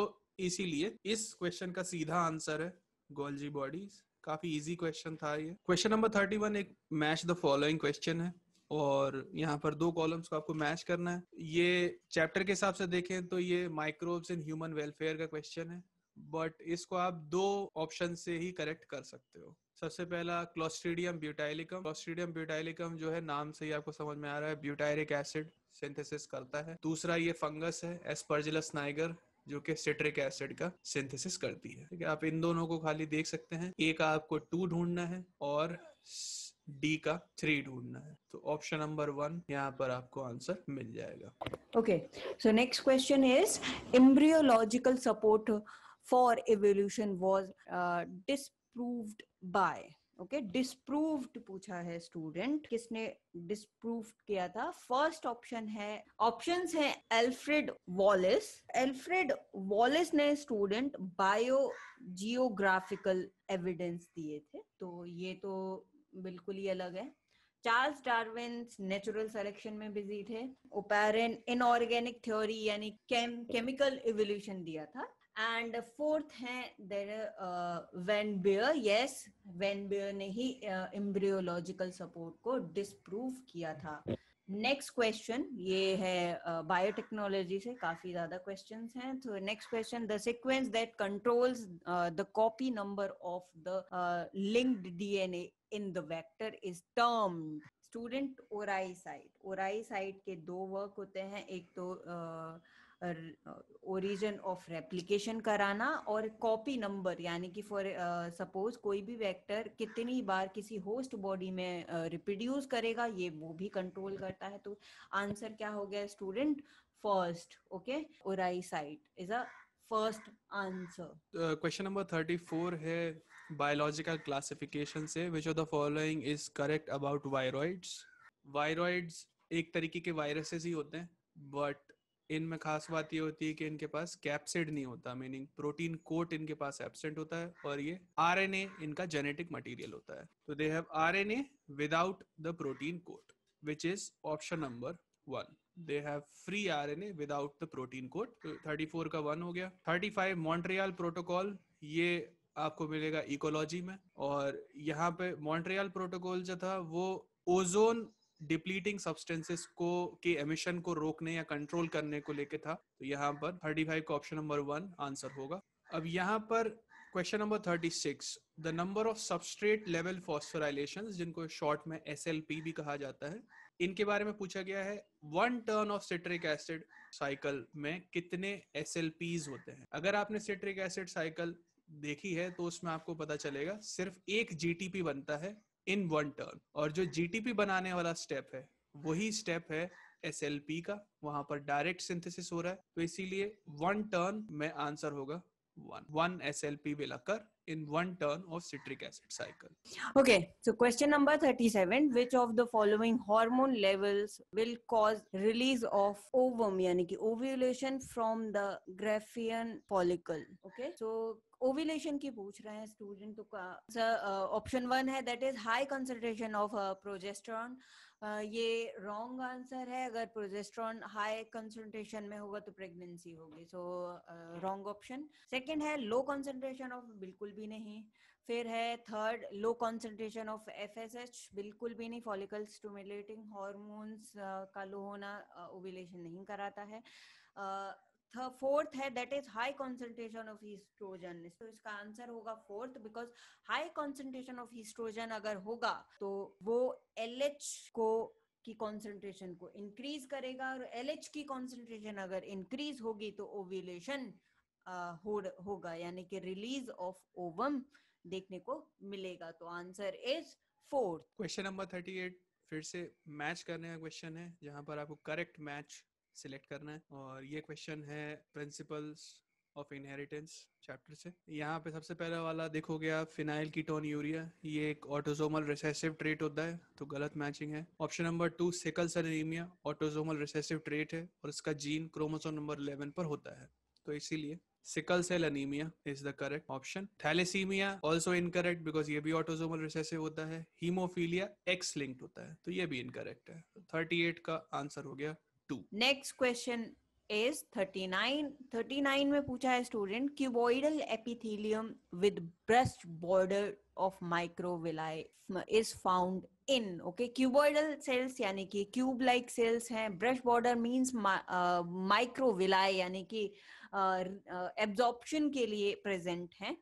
[SPEAKER 2] इसीलिए इस क्वेश्चन का सीधा आंसर है गोल्जी बॉडीज काफी इजी क्वेश्चन था ये क्वेश्चन नंबर थर्टी वन एक मैच द फॉलोइंग क्वेश्चन है और यहाँ पर दो कॉलम्स को आपको मैच करना है ये चैप्टर के हिसाब से देखें तो ये माइक्रोब्स इन ह्यूमन वेलफेयर का क्वेश्चन है बट इसको आप दो ऑप्शन से ही करेक्ट कर सकते हो सबसे पहला क्लोस्ट्रीडियम ब्यूटाइलिकम क्लोस्ट्रीडियम ब्यूटाइलिकम जो है नाम से ही आपको समझ में आ रहा है ब्यूटायरिक एसिड सिंथेसिस करता है दूसरा ये फंगस है एस्पर्जिलस नाइगर जो कि सिट्रिक एसिड का सिंथेसिस करती है ठीक है आप इन दोनों को खाली देख सकते हैं एक आपको टू ढूंढना है और डी का थ्री ढूंढना है तो ऑप्शन नंबर वन यहाँ पर आपको आंसर मिल जाएगा
[SPEAKER 1] okay so next question is embryological support for evolution was disproved by okay पूछा है स्टूडेंट किसने डिस्प्रूव किया था फर्स्ट ऑप्शन है ऑप्शंस है एल्फ्रेड वॉलिस एल्फ्रेड वॉलिस ने स्टूडेंट बायो जियोग्राफिकल एविडेंस दिए थे तो ये तो बिल्कुल ही अलग है चार्ल्स डार्विन नेचुरल सेलेक्शन में बिजी थे ओपेरन इनऑर्गेनिक थ्योरी यानी केमिकल इवोल्यूशन दिया था एंड फोर्थ है there von Baer yes von Baer ने ही एम्ब्रियोलॉजिकल सपोर्ट को डिसप्रूव किया था नेक्स्ट क्वेश्चन ये है बायोटेक्नोलॉजी uh, से काफी ज्यादा क्वेश्चन हैं तो next question the sequence that controls the copy number of the linked DNA in the vector is termed student ori site ori site के दो वर्क होते हैं एक तो uh, ओरिजिन ऑफ रेप्लिकेशन कराना और कॉपी नंबर यानी कि फॉर सपोज कोई भी वेक्टर कितनी बार किसी होस्ट बॉडी में रिप्रोड्यूस uh, करेगा ये वो भी कंट्रोल करता है तो आंसर क्या हो गया student first okay ori site is a first answer
[SPEAKER 2] question number thirty four है बायोलॉजिकल क्लासिफिकेशन से which of the following is correct about viroids viroids एक तरीके के वायरसेस ही होते हैं बट इनमें खास बात ये होती है कि इनके पास कैप्सिड नहीं होता मीनिंग प्रोटीन कोट इनके पास एबसेंट होता है और ये आर इनका जेनेटिक मटीरियल होता है तो they have R N A without the protein coat which is option number one they have free R N A without the protein coat thirty four का वन हो गया थर्टी फाइव मॉन्ट्रियल प्रोटोकॉल ये आपको मिलेगा ecology में और यहाँ पे मॉन्ट्रियल प्रोटोकॉल जो था वो ओजोन डिप्लीटिंग सब्सटेंसेस को के एमिशन को रोकने या कंट्रोल करने को लेके था तो यहाँ पर थर्टी फाइव का ऑप्शन नंबर वन आंसर होगा अब यहाँ पर question number thirty six the number of substrate level phosphorylation जिनको शॉर्ट में एस भी कहा जाता है इनके बारे में पूछा गया है one turn of citric acid cycle में कितने एस होते हैं अगर आपने सिट्रिक एसिड साइकिल देखी है तो उसमें आपको पता चलेगा सिर्फ एक जीटीपी बनता है इन वन टर्न और जो जीटीपी बनाने वाला स्टेप है वही स्टेप है एस का वहां पर डायरेक्ट सिंथेसिस हो रहा है तो इसीलिए वन टर्न में आंसर होगा one one S L P विलाकर in one turn of citric acid cycle.
[SPEAKER 1] Okay, so question number 37 which of the following hormone levels will cause release of ovum yani ki ovulation from the graphene follicle. Okay? So ovulation की पूछ रहे हैं student का option one है that is high concentration of progesterone ये wrong answer है अगर progesterone high concentration में होगा तो प्रेगनेंसी होगी सो रॉन्ग ऑप्शन सेकंड है लो कंसंट्रेशन ऑफ बिल्कुल भी नहीं फिर है third low concentration of F S H बिल्कुल भी नहीं फॉलिकल स्टूमुलेटिंग हॉर्मोन्स का लो होना ओविलेशन नहीं कराता है फोर्थ है that is high concentration of oestrogen तो इसका आंसर होगा fourth because high concentration of oestrogen अगर होगा तो वो एल एच को की कॉन्सेंट्रेशन को इंक्रीज करेगा और एल एच की कॉन्सेंट्रेशन अगर इंक्रीज होगी तो ओविलेशन हो होगा यानी कि रिलीज ऑफ ओवम देखने को मिलेगा तो answer is fourth
[SPEAKER 2] question number thirty eight फिर से मैच करने का क्वेश्चन है जहां पर आपको करेक्ट मैच सिलेक्ट करना है और ये क्वेश्चन है प्रिंसिपल्स ऑफ इनहेरिटेंस चैप्टर से यहाँ पे सबसे पहला वाला देखोगे आप फिनाइल कीटोन यूरिया ये एक ऑटोजोमल रिसेसिव ट्रेट होता है तो गलत मैचिंग है option number two sickle cell anaemia autosomal recessive trait है और इसका जीन क्रोमोसोम नंबर 11 पर होता है तो इसीलिए sickle cell anaemia is the correct option thalassaemia also incorrect because ये भी ऑटोजोमल रिसेसिव होता है हीमोफीलिया एक्स लिंक्ड होता है तो ये भी इनकरेक्ट है थर्टी एट का आंसर हो गया
[SPEAKER 1] टू नेक्स्ट क्वेश्चन इज 39 39 में पूछा है student cuboidal epithelium with breast border of microvilli is found in okay cuboidal cells यानी कि क्यूब लाइक सेल्स हैं ब्रश बॉर्डर मींस माइक्रोविलाई यानी कि एब्जॉर्प्शन के लिए प्रेजेंट हैं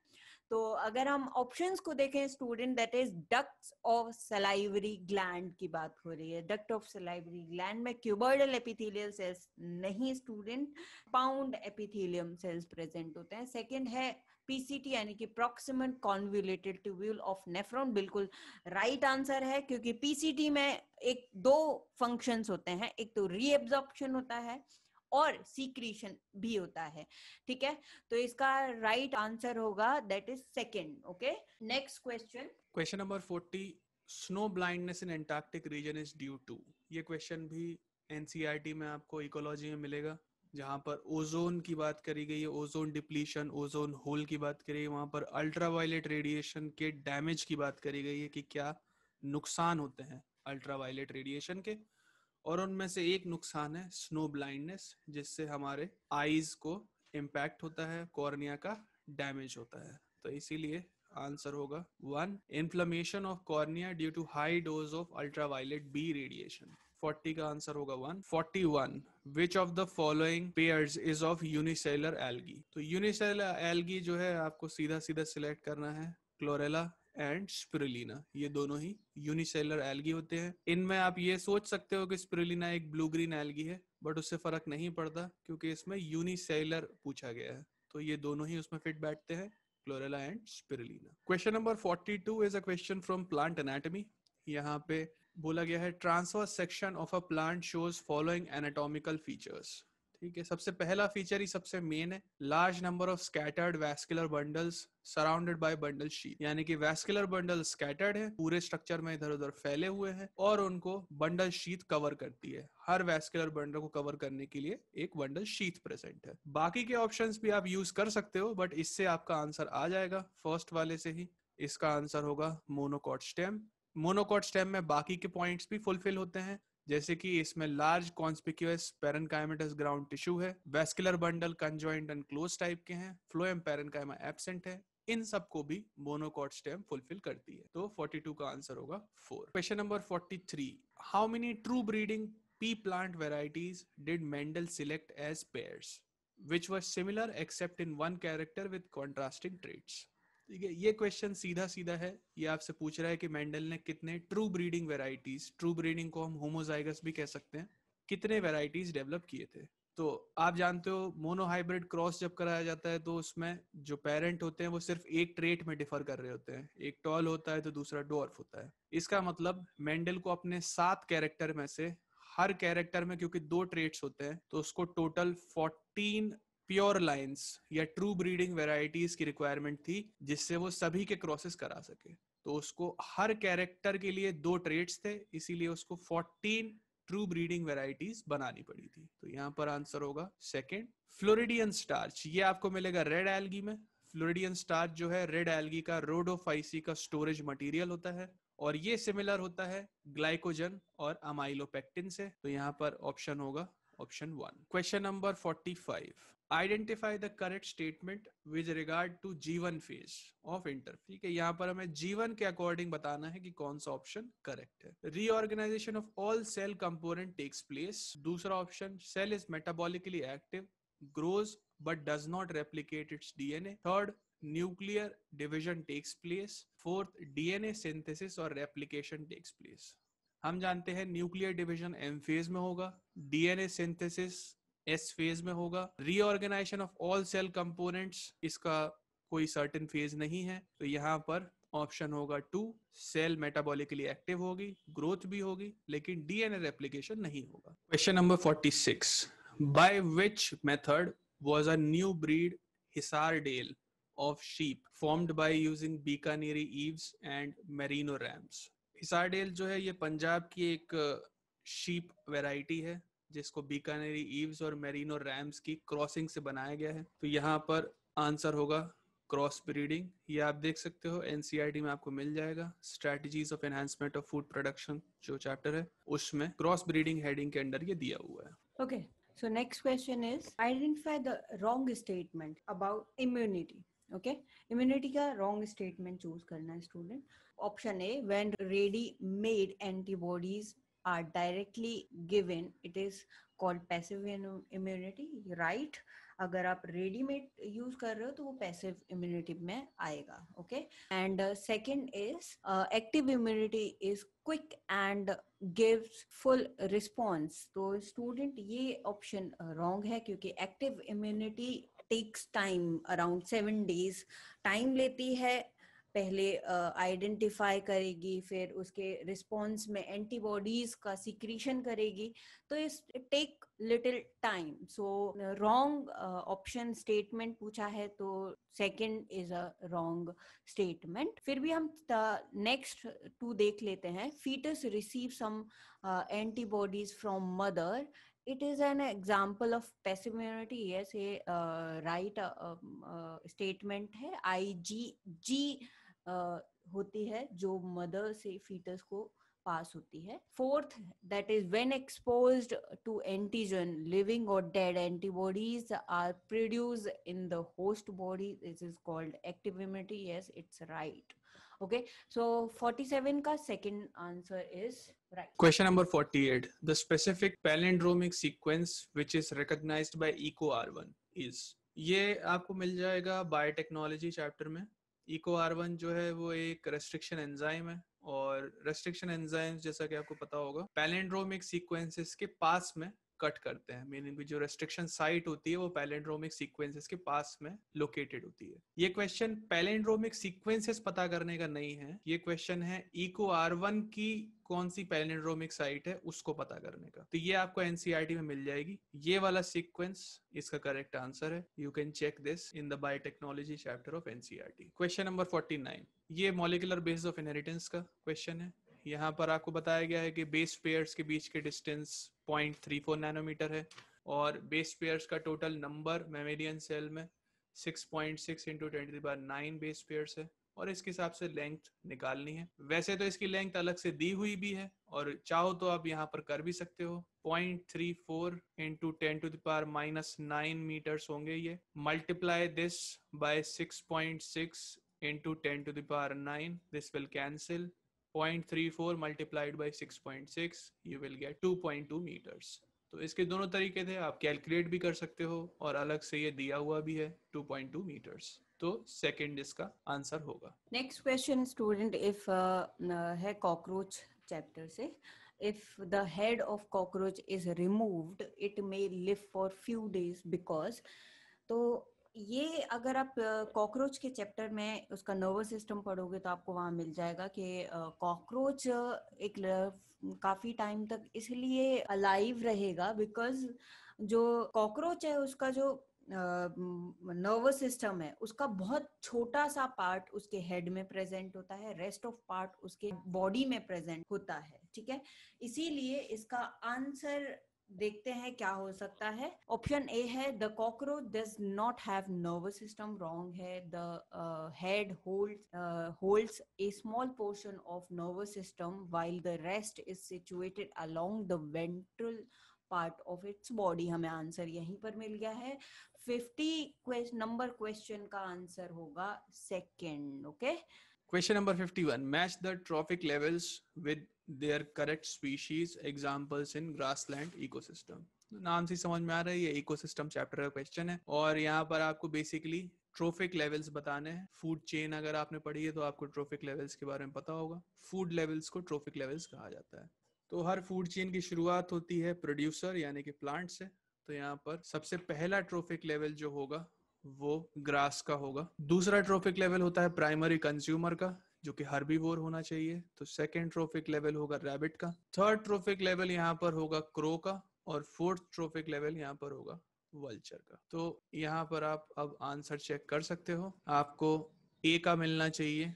[SPEAKER 1] तो अगर हम ऑप्शंस को देखें student that is ducts of salivary gland की बात हो रही है डक्ट ऑफ सलाइवरी ग्लैंड में क्यूबर्डल एपिथेलियल सेल्स नहीं student pound epithelium cells present होते हैं सेकंड है पीसीटी यानी कि proximate convoluted tubule of nephron बिल्कुल राइट right आंसर है क्योंकि पीसीटी में एक दो फंक्शंस होते हैं एक तो रीएब्जॉर्प्शन होता है और सीक्रीशन भी होता है ठीक है तो इसका राइट right आंसर होगा that is second okay next question
[SPEAKER 2] question number forty snow blindness in Antarctic region is due to ये क्वेश्चन भी एनसीईआरटी e में आपको इकोलॉजी में मिलेगा जहाँ पर ओजोन की बात करी गई है ओजोन डिप्लीशन ओजोन होल की बात करी गई वहां पर अल्ट्रावायलेट रेडिएशन के डैमेज की बात करी गई है कि क्या नुकसान होते हैं अल्ट्रावायलेट रेडिएशन के और उनमें से एक नुकसान है स्नो ब्लाइंडनेस जिससे हमारे आईज को इम्पैक्ट होता है कॉर्निया का डैमेज होता है तो इसीलिए आंसर होगा one inflammation of cornea due to high dose of ultraviolet B radiation 40 का आंसर होगा one forty one which of the following pairs is of unicellular algae तो यूनिसेलर एलगी जो है आपको सीधा सीधा सिलेक्ट करना है क्लोरेला एंड स्पिरुलिना ये दोनों ही यूनिसेलर एल्गी होते हैं इनमें आप ये सोच सकते हो कि स्पिरुलिना एक ब्लू ग्रीन एल्गी है बट उससे फर्क नहीं पड़ता क्योंकि इसमें यूनिसेलर पूछा गया है तो ये दोनों ही उसमें फिट बैठते हैं chlorella and spirulina question number 42 is a question from plant anatomy यहाँ पे बोला गया है transfer section of a plant shows following anatomical features ठीक है सबसे पहला फीचर ही सबसे मेन है large number of scattered vascular bundles surrounded by bundle sheath यानी कि वैस्कुलर बंडल स्कैटर्ड है पूरे स्ट्रक्चर में इधर उधर फैले हुए हैं और उनको बंडल शीत कवर करती है हर वैस्कुलर बंडल को कवर करने के लिए एक बंडल शीत प्रेजेंट है बाकी के ऑप्शन भी आप यूज कर सकते हो बट इससे आपका आंसर आ जाएगा फर्स्ट वाले से ही इसका आंसर होगा मोनोकॉट स्टेम मोनोकॉट स्टेम में बाकी के पॉइंट्स भी फुलफिल होते हैं जैसे कि इसमें large conspicuous parenchymatous ground tissue है vascular bundle conjoint and close type के हैं फ्लोएम पेरनकाइमा एबसेंट है इन सब को भी मोनोकॉट स्टेम फुलफिल करती है तो 42 का आंसर होगा four question number 43 how many true breeding pea plant varieties did Mendel select as pairs which was similar except in one character with contrasting traits ठीक है ये क्वेश्चन सीधा सीधा है ये आपसे पूछ रहा है कि मेंडल ने कितने true breeding varieties true breeding को हम होमोजाइगस भी कह सकते हैं कितने वेराइटीज डेवलप किए थे तो आप जानते हो मोनोहाइब्रिड क्रॉस जब कराया जाता है तो उसमें जो पेरेंट होते हैं वो सिर्फ एक ट्रेट में डिफर कर रहे होते हैं एक टॉल होता है तो दूसरा डॉर्फ होता है इसका मतलब मेंडल को अपने सात कैरेक्टर में से हर कैरेक्टर में क्योंकि दो ट्रेट्स होते हैं तो उसको टोटल फोर्टीन प्योर लाइंस या ट्रू ब्रीडिंग वेराइटीज की रिक्वायरमेंट थी जिससे वो सभी के क्रॉसेस करा सके तो उसको हर कैरेक्टर के लिए दो ट्रेड्स थे इसीलिए उसको 14 ट्रू ब्रीडिंग वेराइटीज बनानी पड़ी थी तो यहाँ पर आंसर होगा सेकेंड फ्लोरिडियन स्टार्च ये आपको मिलेगा रेड एल्गी में फ्लोरिडियन स्टार्च जो है रेड एल्गी का रोडोफाइसी का स्टोरेज मटेरियल होता है और ये सिमिलर होता है ग्लाइकोजन और अमाइलोपेक्टिन से तो यहाँ पर ऑप्शन होगा option one question number forty five identify the correct statement with regard to जीवन फेज ऑफ इंटर ठीक है यहाँ पर हमें जीवन के अकॉर्डिंग बताना है कि कौन सा ऑप्शन करेक्ट है reorganisation of all cell component takes place दूसरा option cell is metabolically active grows but does not replicate its DNA. Third, nuclear division takes place. Fourth, DNA synthesis और रेप्लीकेशन टेक्स प्लेस हम जानते हैं nuclear division M phase में होगा DNA synthesis S phase में होगा reorganisation of all cell components इसका कोई सर्टेन फेज नहीं है तो यहाँ पर ऑप्शन होगा टू सेल मेटाबॉलिकली एक्टिव होगी ग्रोथ भी होगी लेकिन डीएनए रेप्लिकेशन नहीं होगा question number 46 by which method was a new breed Hisardale of sheep formed by using Bikaneri ewes and and rams Hisardale जो है ये पंजाब की एक शीप वैरायटी है जिसको बीकानेरी ईव्स और मेरिनो रैम्स की क्रॉसिंग से बनाया गया है तो यहाँ पर आंसर होगा क्रॉस ब्रीडिंग ये आप देख सकते हो एनसीआरटी में आपको मिल जाएगा strategies of enhancement of food production जो चैप्टर है उसमें क्रॉस ब्रीडिंग हेडिंग के अंडर ये दिया हुआ
[SPEAKER 1] है okay so next question is identify the wrong statement about immunity okay immunity का रॉन्ग स्टेटमेंट चूज करना है student option A when ready made antibodies are directly given it is called passive immunity right अगर आप readymade use कर रहे हो तो वो पैसिव इम्यूनिटी में आएगा okay and second is active immunity is quick and gives full response तो स्टूडेंट ये ऑप्शन रॉन्ग uh, है क्योंकि active immunity takes time around seven days time लेती है पहले आइडेंटिफाई uh, करेगी फिर उसके रिस्पॉन्स में एंटीबॉडीज का सिक्रीशन करेगी तो इस take little time so wrong option statement पूछा है तो second is a wrong statement फिर भी हम नेक्स्ट टू देख लेते हैं foetus receive some antibodies from mother it is an example of passive immunity ये राइट स्टेटमेंट है आई जी जी होती है जो मदर से फीटस को पास होती है fourth that is when exposed to antigen living और dead antibodies are produce in the host body this is called active immunity yes it's right okay so 47 का second answer is right
[SPEAKER 2] question number 48 the specific palindromic sequence which is recognised by Eco R one is ये आपको मिल जाएगा biotechnology chapter में Eco R one जो है वो एक रेस्ट्रिक्शन एंजाइम है और रेस्ट्रिक्शन एंजाइम जैसा कि आपको पता होगा पैलेंड्रोमिक सीक्वेंसेस के पास में कट करते हैं मीनिंग जो रेस्ट्रिक्शन साइट होती है वो पैलेंड्रोमिक सीक्वेंसेस के पास में लोकेटेड होती है ये क्वेश्चन पैलेंड्रोमिक सीक्वेंसेस पता करने का नहीं है ये क्वेश्चन है इको आर वन की कौन सी पैलेंड्रोमिक साइट है उसको पता करने का तो ये आपको एनसीईआरटी e में मिल जाएगी ये वाला सीक्वेंस इसका करेक्ट आंसर है you can check this in the biotechnology chapter of NCERT question number forty nine ये मॉलिकुलर बेस ऑफ इनहेरिटेंस का क्वेश्चन है यहाँ पर आपको बताया गया है कि बेस पेयर्स के बीच के distance point three four nanometre है और बेस पेयर्स का टोटल नंबर मेमेरियन सेल में six point six into twenty बार नाइन बेस पेयर्स है और इसके हिसाब से लेंथ निकालनी है वैसे तो इसकी लेंथ अलग से दी हुई भी है और चाहो तो आप यहाँ पर कर भी सकते हो point three four into ten to the power minus nine metres होंगे ये multiply this by six point six into ten to the power nine this will cancel 0.34 multiplied by 6.6 you will get 2.2 metres तो इसके दोनों तरीके थे आप कैलकुलेट भी कर सकते हो और अलग से ये दिया हुआ भी है 2.2 मीटर्स तो सेकंड इसका आंसर होगा
[SPEAKER 1] नेक्स्ट क्वेश्चन स्टूडेंट इफ है कॉकरोच चैप्टर से if the head of cockroach is removed it may live for few days because तो ये अगर आप कॉकरोच के चैप्टर में उसका नर्वस सिस्टम पढ़ोगे तो आपको वहां मिल जाएगा कि कॉकरोच एक काफी टाइम तक इसलिए अलाइव रहेगा बिकॉज जो कॉकरोच है उसका जो नर्वस सिस्टम है उसका बहुत छोटा सा पार्ट उसके हेड में प्रेजेंट होता है रेस्ट ऑफ पार्ट उसके बॉडी में प्रेजेंट होता है ठीक है इसीलिए इसका आंसर देखते हैं क्या हो सकता है ऑप्शन ए है the cockroach does not have nervous system wrong है the head hold holds a small portion of nervous system while the rest is situated along the ventral part of its body हमें answer यहीं पर मिल गया है fifty number question का answer होगा second okay okay?
[SPEAKER 2] Question number 51 Match the trophic levels with their correct species examples in grassland ecosystem. तो नाम से समझ में आ रहा है ये इकोसिस्टम चैप्टर का क्वेश्चन है और यहाँ पर आपको बेसिकली ट्रोफिक लेवल्स बताने हैं फूड चेन अगर आपने पढ़ी है तो आपको ट्रोफिक लेवल्स के बारे में पता होगा फूड लेवल्स को ट्रोफिक लेवल्स कहा जाता है तो हर फूड चेन की शुरुआत होती है प्रोड्यूसर यानी कि प्लांट से तो यहाँ पर सबसे पहला ट्रोफिक लेवल जो होगा वो ग्रास का होगा दूसरा ट्रॉफिक लेवल होता है प्राइमरी कंज्यूमर का जो कि वोर होना चाहिए तो सेकेंड ट्रॉफिक लेवल होगा रैबिट का थर्ड ट्रॉफिक लेवल यहाँ पर होगा क्रो का और फोर्थ ट्रॉफिक लेवल यहाँ पर होगा वल्चर का तो यहाँ पर आप अब आंसर चेक कर सकते हो आपको ए का मिलना चाहिए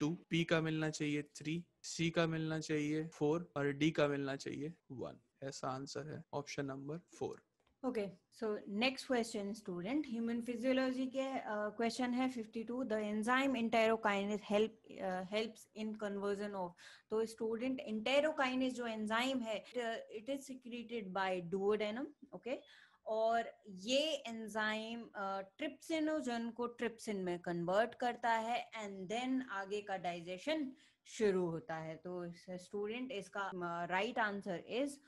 [SPEAKER 2] टू पी का मिलना चाहिए थ्री सी का मिलना चाहिए फोर और डी का मिलना चाहिए वन ऐसा आंसर है option number four
[SPEAKER 1] okay so next question student human physiology के क्वेश्चन uh, है 52 the enzyme enterokinase help helps in conversion of तो स्टूडेंट इंटेरोकाइनेस जो एंजाइम है it is secreted by duodenum okay और ये enzyme trypsinogen uh, को trypsin में convert करता है एंड देन आगे का डाइजेशन शुरू होता है तो स्टूडेंट इसका right answer is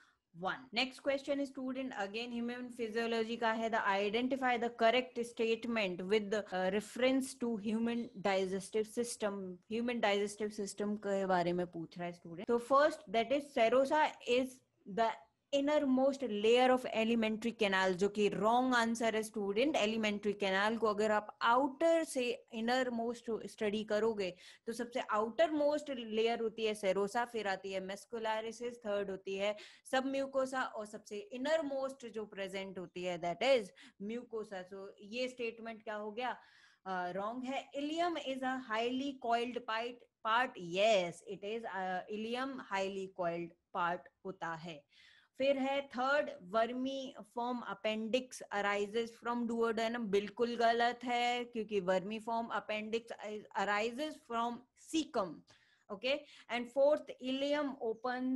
[SPEAKER 1] one next question student again human physiology का है the identify the correct statement with reference to human digestive system human digestive system के बारे में पूछ रहा है स्टूडेंट तो first that is serosa is the inner most layer of alimentary canal जो कि रॉन्ग आंसर है स्टूडेंट एलिमेंट्री कैनाल को अगर आप आउटर से इनर मोस्ट स्टडी करोगे तो सबसे आउटर मोस्ट लेयर होती है सेरोसा फिर आती है मेस्कुलरिसिस थर्ड होती है सब म्यूकोसा और सबसे इनर मोस्ट जो प्रेजेंट होती है दैट इज म्यूकोसा सो ये स्टेटमेंट क्या हो गया रॉन्ग uh, है ileum is a highly coiled part part yes it is ileum highly coiled part होता है फिर है third vermiform appendix arises from duodenum बिल्कुल गलत है क्योंकि vermiform appendix arises from caecum okay and fourth ileum open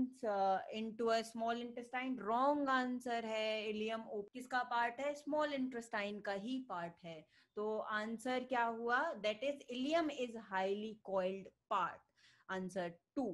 [SPEAKER 1] into a small intestine wrong answer है ileum किसका पार्ट है स्मॉल इंटेस्टाइन का ही पार्ट है तो आंसर क्या हुआ that is ilium is highly coiled part answer two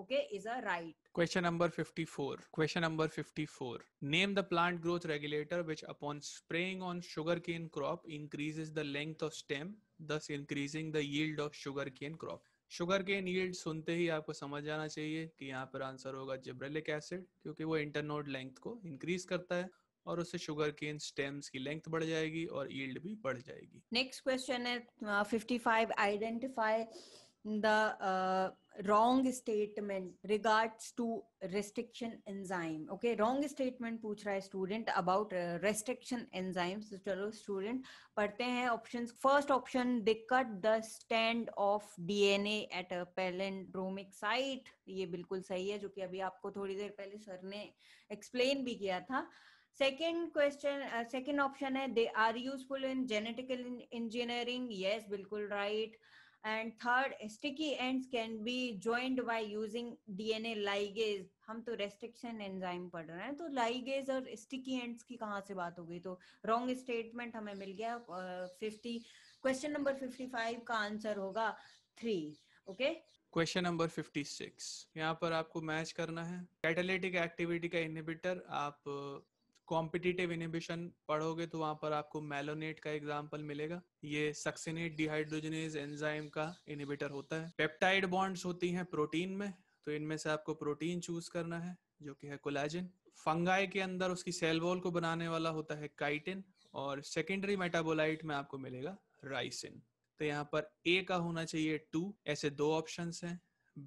[SPEAKER 1] okay is a right
[SPEAKER 2] question number 54 question number 54 name the plant growth regulator which upon spraying on sugarcane crop increases the length of stem thus increasing the yield of sugarcane crop sugarcane yield सुनते ही आपको समझ जाना चाहिए कि यहाँ पर answer होगा जिब्रेलिक एसिड क्योंकि वो इंटरनोड लेंथ को इंक्रीज करता है और उससे शुगर केन स्टेम्स की लेंथ बढ़ जाएगी और यील्ड भी बढ़ जाएगी
[SPEAKER 1] नेक्स्ट क्वेश्चन है 55 identify the uh, wrong statement regards to restriction enzyme okay wrong statement पूछ raha hai student about uh, restriction enzymes तो चलो student padhte hain options first option they cut the stand of DNA at a palindromic site ye bilkul sahi hai jo ki abhi aapko thodi der pehle sir ne explain भी किया था second question second option है they are useful in genetical engineering yes बिल्कुल right right. and third sticky ends can be joined by using dna ligase हम तो restriction enzyme पढ़ रहे हैं तो लाइगेज और स्टिकी एंड्स की कहाँ से बात हो गई तो रॉन्ग स्टेटमेंट हमें मिल गया fifty question number fifty five का आंसर होगा थ्री ओके
[SPEAKER 2] क्वेश्चन नंबर 56 यहाँ पर आपको मैच करना है कैटालिटिक एक्टिविटी का इनहिबिटर आप कॉम्पिटिटिव इनिबिशन पढ़ोगे तो वहां पर आपको मेलोनेट का एग्जाम्पल मिलेगा ये सक्सिनेट डिहाइड्रोजनेज एंजाइम का इनिबिटर होता है पेप्टाइड बॉन्ड्स होती हैं प्रोटीन में तो इनमें से आपको प्रोटीन चूज करना है जो कि है कोलाजिन फंगाई के अंदर उसकी सेल वॉल को बनाने वाला होता है काइटिन और सेकेंडरी मेटाबोलाइट में आपको मिलेगा राइसिन तो यहाँ पर ए का होना चाहिए टू ऐसे दो ऑप्शन हैं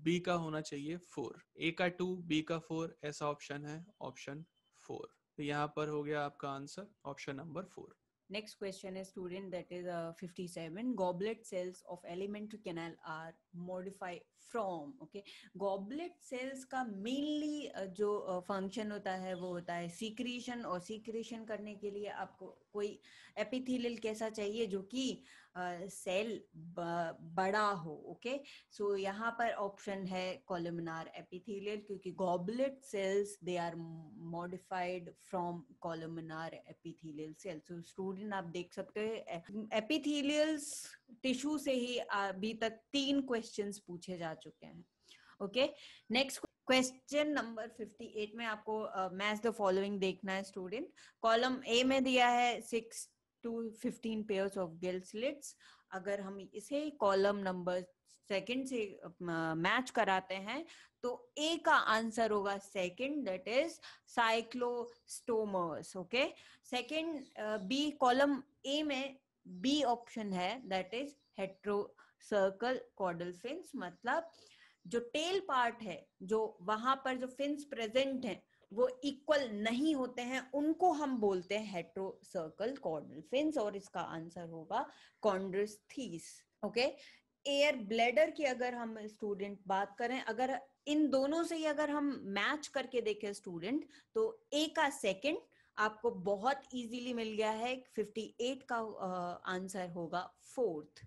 [SPEAKER 2] बी का होना चाहिए फोर ए का टू बी का फोर ऐसा ऑप्शन है ऑप्शन फोर तो यहाँ पर हो गया आपका answer option number
[SPEAKER 1] four next question है student that is fifty seven goblet cells of alimentary canal are modify from okay goblet cells का मेनली uh, जो फंक्शन uh, होता है वो होता है सीक्रीशन और सीक्रीशन करने के लिए आपको कोई एपिथेलियल कैसा चाहिए जो कि सेल uh, बड़ा हो ओके सो यहाँ पर ऑप्शन है कॉलमनार एपिथेलियल क्योंकि goblet cells they are modified from columnar epithelial cells so student आप देख सकते हो एपिथेलियल्स टिश्यू से ही अभी तक तीन क्वेश्चंस पूछे जा चुके हैं ओके नेक्स्ट क्वेश्चन नंबर 58 में आपको मैच द फॉलोइंग देखना है स्टूडेंट कॉलम ए में दिया है six to fifteen pairs of gill slits अगर हम इसे कॉलम नंबर सेकंड से मैच uh, कराते हैं तो ए का आंसर होगा second that is cyclostomes okay second B column A में बी ऑप्शन है that is heterocercal caudal fins मतलब जो टेल पार्ट है जो वहां पर जो फिंस प्रेजेंट हैं वो इक्वल नहीं होते हैं उनको हम बोलते हैं हेट्रो सर्कल कॉर्डल फिंस और इसका आंसर होगा कॉन्ड्रस्थीस ओके एयर ब्लेडर की अगर हम स्टूडेंट बात करें अगर इन दोनों से ही अगर हम मैच करके देखें स्टूडेंट तो ए का सेकंड आपको बहुत इजीली मिल गया है 58 का आंसर uh, होगा fourth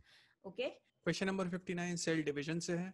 [SPEAKER 1] okay
[SPEAKER 2] question number 59 cell division से है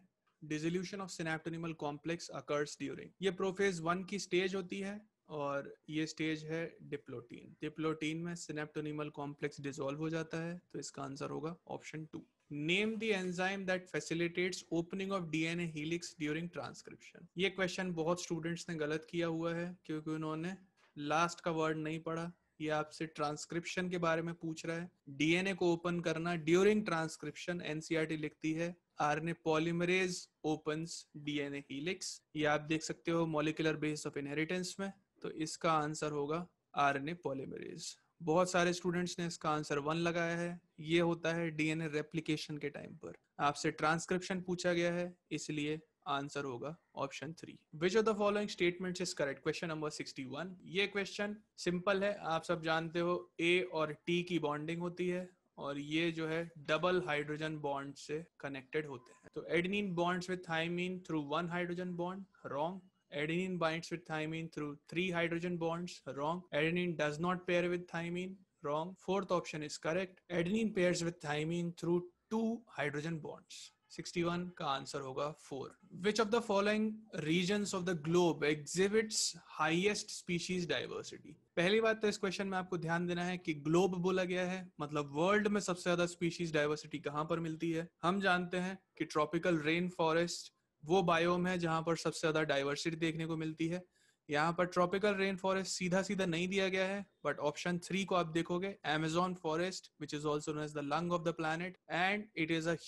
[SPEAKER 2] dissolution of synaptonemal complex occurs during ये प्रोफेज 1 की स्टेज होती है और ये स्टेज है डिप्लोटीन डिप्लोटीन में सिनेप्टोनिमल कॉम्प्लेक्स डिसॉल्व हो जाता है तो इसका आंसर होगा option 2 name the enzyme that facilitates opening of DNA helix during transcription ये क्वेश्चन बहुत स्टूडेंट्स ने गलत किया हुआ है क्योंकि उन्होंने लास्ट का वर्ड नहीं पढ़ा ये आपसे ट्रांसक्रिप्शन के बारे में पूछ रहा है डीएनए को ओपन करना ड्यूरिंग ट्रांसक्रिप्शन एनसीईआरटी लिखती है RNA polymerase opens DNA helix ये आप देख सकते हो मोलिकुलर बेस ऑफ इनहेरिटेंस में तो इसका आंसर होगा आरएनए पॉलीमरेज बहुत सारे स्टूडेंट्स ने इसका आंसर वन लगाया है ये होता है डीएनए रेप्लीकेशन के टाइम पर आपसे ट्रांसक्रिप्शन पूछा गया है इसलिए आंसर होगा option three which of the following statement is correct question number sixty one ये क्वेश्चन सिंपल है आप सब जानते हो ए और टी की बॉन्डिंग होती है और ये जो है डबल हाइड्रोजन बॉन्ड से कनेक्टेड होते हैं तो adenine bonds with thymine through one hydrogen bond wrong adenine binds with thymine through three hydrogen bonds wrong adenine does not pair with thymine wrong fourth option is correct adenine pairs with thymine through two hydrogen bonds 61 का answer होगा four which of the following region of the globe exhibits highest species diversity पहली बात तो इस question में आपको ध्यान देना है कि ग्लोब बोला गया है मतलब वर्ल्ड में सबसे ज्यादा स्पीशीज डाइवर्सिटी कहाँ पर मिलती है हम जानते हैं कि ट्रॉपिकल रेन फॉरेस्ट वो बायोम है जहां पर सबसे ज्यादा डाइवर्सिटी देखने को मिलती है यहाँ पर ट्रॉपिकल रेन फॉरेस्ट सीधा सीधा नहीं दिया गया है बट ऑप्शन थ्री को आप देखोगे Amazon forest which is also known as the lung of the planet and it is as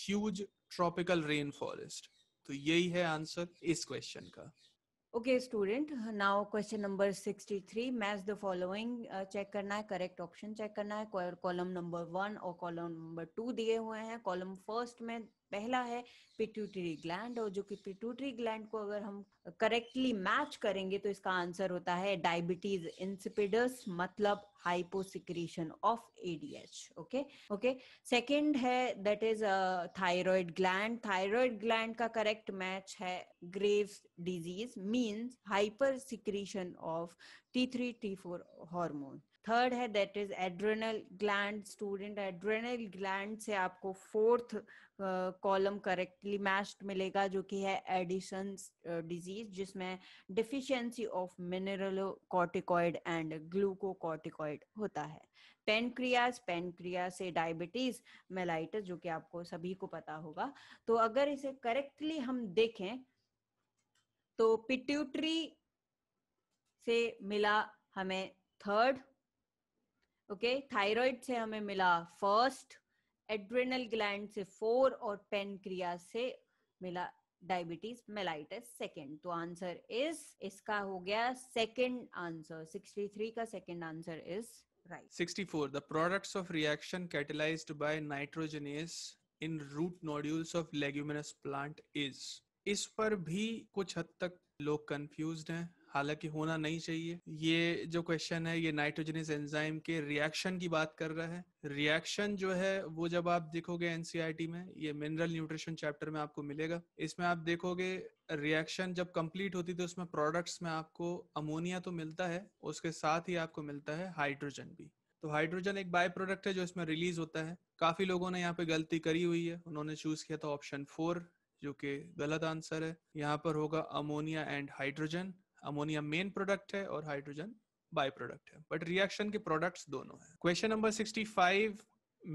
[SPEAKER 2] tropical rain forest तो यही है आंसर इस क्वेश्चन का
[SPEAKER 1] okay student now question number 63 match the following check करना है करेक्ट ऑप्शन चेक करना है column number one और कॉलम नंबर टू दिए हुए हैं कॉलम फर्स्ट में पहला है पिट्यूटरी ग्लैंड और जो कि पिट्यूटरी ग्लैंड को अगर हम करेक्टली मैच करेंगे तो इसका आंसर होता है डायबिटीज इंसिपिडस मतलब hyposecretion of ADH okay okay second है that is thyroid gland thyroid gland का करेक्ट मैच है Graves disease means hyper secretion of T three T four hormone third है that is adrenal gland student adrenal gland से आपको fourth column correctly moist मिलेगा जो कि है Addison disease uh, जिसमें deficiency of mineralocorticoid and glucocorticoid होता है पेनक्रियाज पेनक्रिया से डायबिटीज मेलाइटिस जो कि आपको सभी को पता होगा तो अगर इसे करेक्टली हम देखें तो पिट्यूटरी से मिला हमें थर्ड ओके थायराइड से हमें मिला फर्स्ट एड्रेनल ग्लैंड से फोर और पेनक्रिया से मिला डायबिटीज मेलाइटिस सेकंड तो आंसर इज इसका हो गया सेकंड आंसर 63 का second answer is right
[SPEAKER 2] 64 the products of reaction catalysed by nitrogenase in root nodules of leguminous plant is इस पर भी कुछ हद तक लोग कंफ्यूज्ड हैं हालांकि होना नहीं चाहिए ये जो क्वेश्चन है ये नाइट्रोजनस एंजाइम के रिएक्शन की बात कर रहा है रिएक्शन जो है वो जब आप देखोगे एनसीईआरटी e में ये मिनरल न्यूट्रिशन चैप्टर में आपको मिलेगा इसमें आप देखोगे रिएक्शन जब कंप्लीट होती तो उसमें प्रोडक्ट्स में आपको अमोनिया तो मिलता है उसके साथ ही आपको मिलता है हाइड्रोजन भी तो हाइड्रोजन एक बाय प्रोडक्ट है जो इसमें रिलीज होता है काफी लोगों ने यहाँ पे गलती करी हुई है उन्होंने चूज किया था ऑप्शन फोर जो कि गलत आंसर है यहाँ पर होगा ammonia and hydrogen ammonia main product है और हाइड्रोजन बाय प्रोडक्ट है बट रिएक्शन के प्रोडक्ट्स दोनों है question number sixty five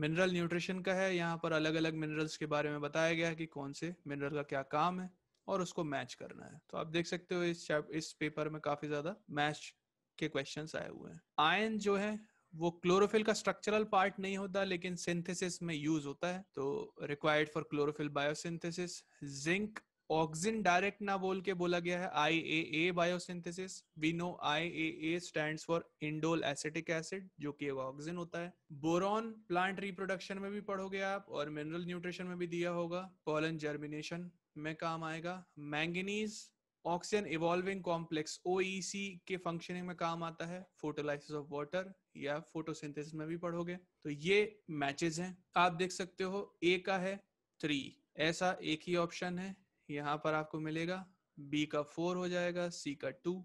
[SPEAKER 2] mineral nutrition का है यहाँ पर अलग अलग मिनरल्स के बारे में बताया गया है कि कौन से मिनरल का क्या काम है और उसको मैच करना है तो आप देख सकते हो इस इस पेपर में काफी ज्यादा मैच के क्वेश्चंस आए हुए हैं आयन जो है वो क्लोरोफिल का स्ट्रक्चरल पार्ट नहीं होता लेकिन सिंथेसिस में यूज होता है तो required for chlorophyll biosynthesis zinc auxin direct ना बोल के बोला गया है I A A biosynthesis we know I A A stand for indole acetic acid जो कि ऑक्सिन होता है बोरॉन प्लांट रिप्रोडक्शन में भी पढ़ोगे आप और मिनरल न्यूट्रिशन में भी दिया होगा पॉलन जर्मिनेशन में काम आएगा manganese oxygen evolving complex OEC के फंक्शनिंग में काम आता है फोटोलाइसिस ऑफ वाटर या फोटोसिंथेसिस में भी पढ़ोगे तो ये मैचेस हैं आप देख सकते हो ए का है थ्री ऐसा एक ही ऑप्शन है यहाँ पर आपको मिलेगा B का फोर हो जाएगा C का टू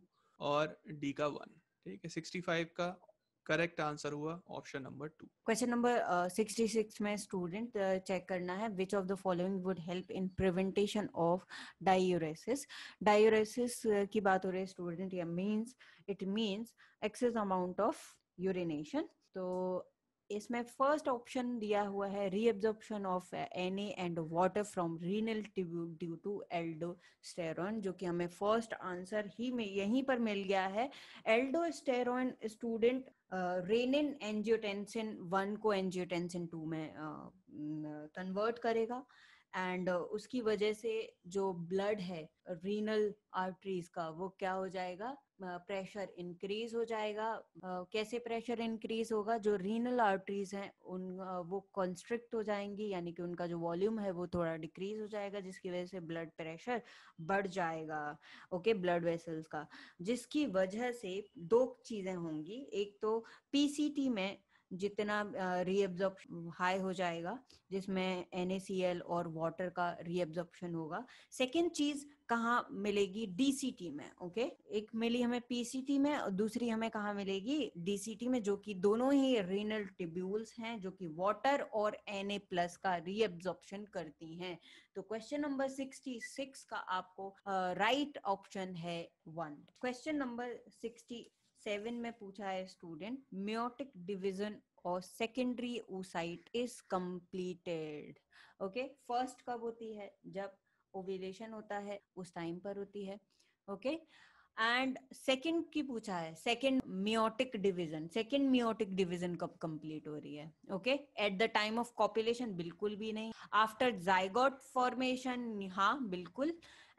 [SPEAKER 2] और D का वन ठीक है सिक्सटी फाइव का करेक्ट आंसर हुआ option number
[SPEAKER 1] two question number sixty six में स्टूडेंट चेक uh, करना है which of the following would help in preventation of diuresis diuresis की बात हो रही है स्टूडेंट या means it means excess amount of urination तो इसमें फर्स्ट ऑप्शन दिया हुआ है reabsorption of any and water from renal tube due to aldosterone जो कि हमें फर्स्ट आंसर ही में यहीं पर मिल गया है aldosterone student renin angiotensin one को एंजियोटेंसिन टू में कन्वर्ट uh, करेगा एंड uh, उसकी वजह से जो ब्लड है रीनल आर्टरीज का वो क्या हो जाएगा प्रेशर इंक्रीज हो जाएगा कैसे प्रेशर इंक्रीज होगा जो रीनल आर्टरीज हैं उन वो कॉन्स्ट्रिक्ट हो जाएंगी यानी कि उनका जो वॉल्यूम है वो थोड़ा डिक्रीज हो जाएगा जिसकी वजह से ब्लड प्रेशर बढ़ जाएगा ओके ब्लड वेसल्स का जिसकी वजह से दो चीजें होंगी एक तो पीसीटी में जितना रीअब्जॉर्ब हाई हो जाएगा जिसमें एन और वाटर का रीएब्जॉर्प्शन होगा सेकेंड चीज कहाँ मिलेगी डीसीटी में ओके एक मिली हमें पीसीटी में और दूसरी हमें कहाँ मिलेगी डीसीटी में जो कि दोनों ही रीनल टिब्यूल्स हैं जो कि वाटर और एन प्लस का रीएब्जॉर्प्शन करती हैं तो क्वेश्चन नंबर सिक्सटी सिक्स का आपको राइट uh, ऑप्शन right है one question number sixty seven में पूछा है स्टूडेंट म्योटिक डिविजन और secondary oocyte is completed okay first कब होती है जब ओविलेशन होता है उस टाइम पर होती है ओके एंड सेकेंड की पूछा है second meiotic division second meiotic division कब कंप्लीट हो रही है okay at the time of copulation बिल्कुल भी नहीं आफ्टर जाइगोट फॉर्मेशन हाँ बिल्कुल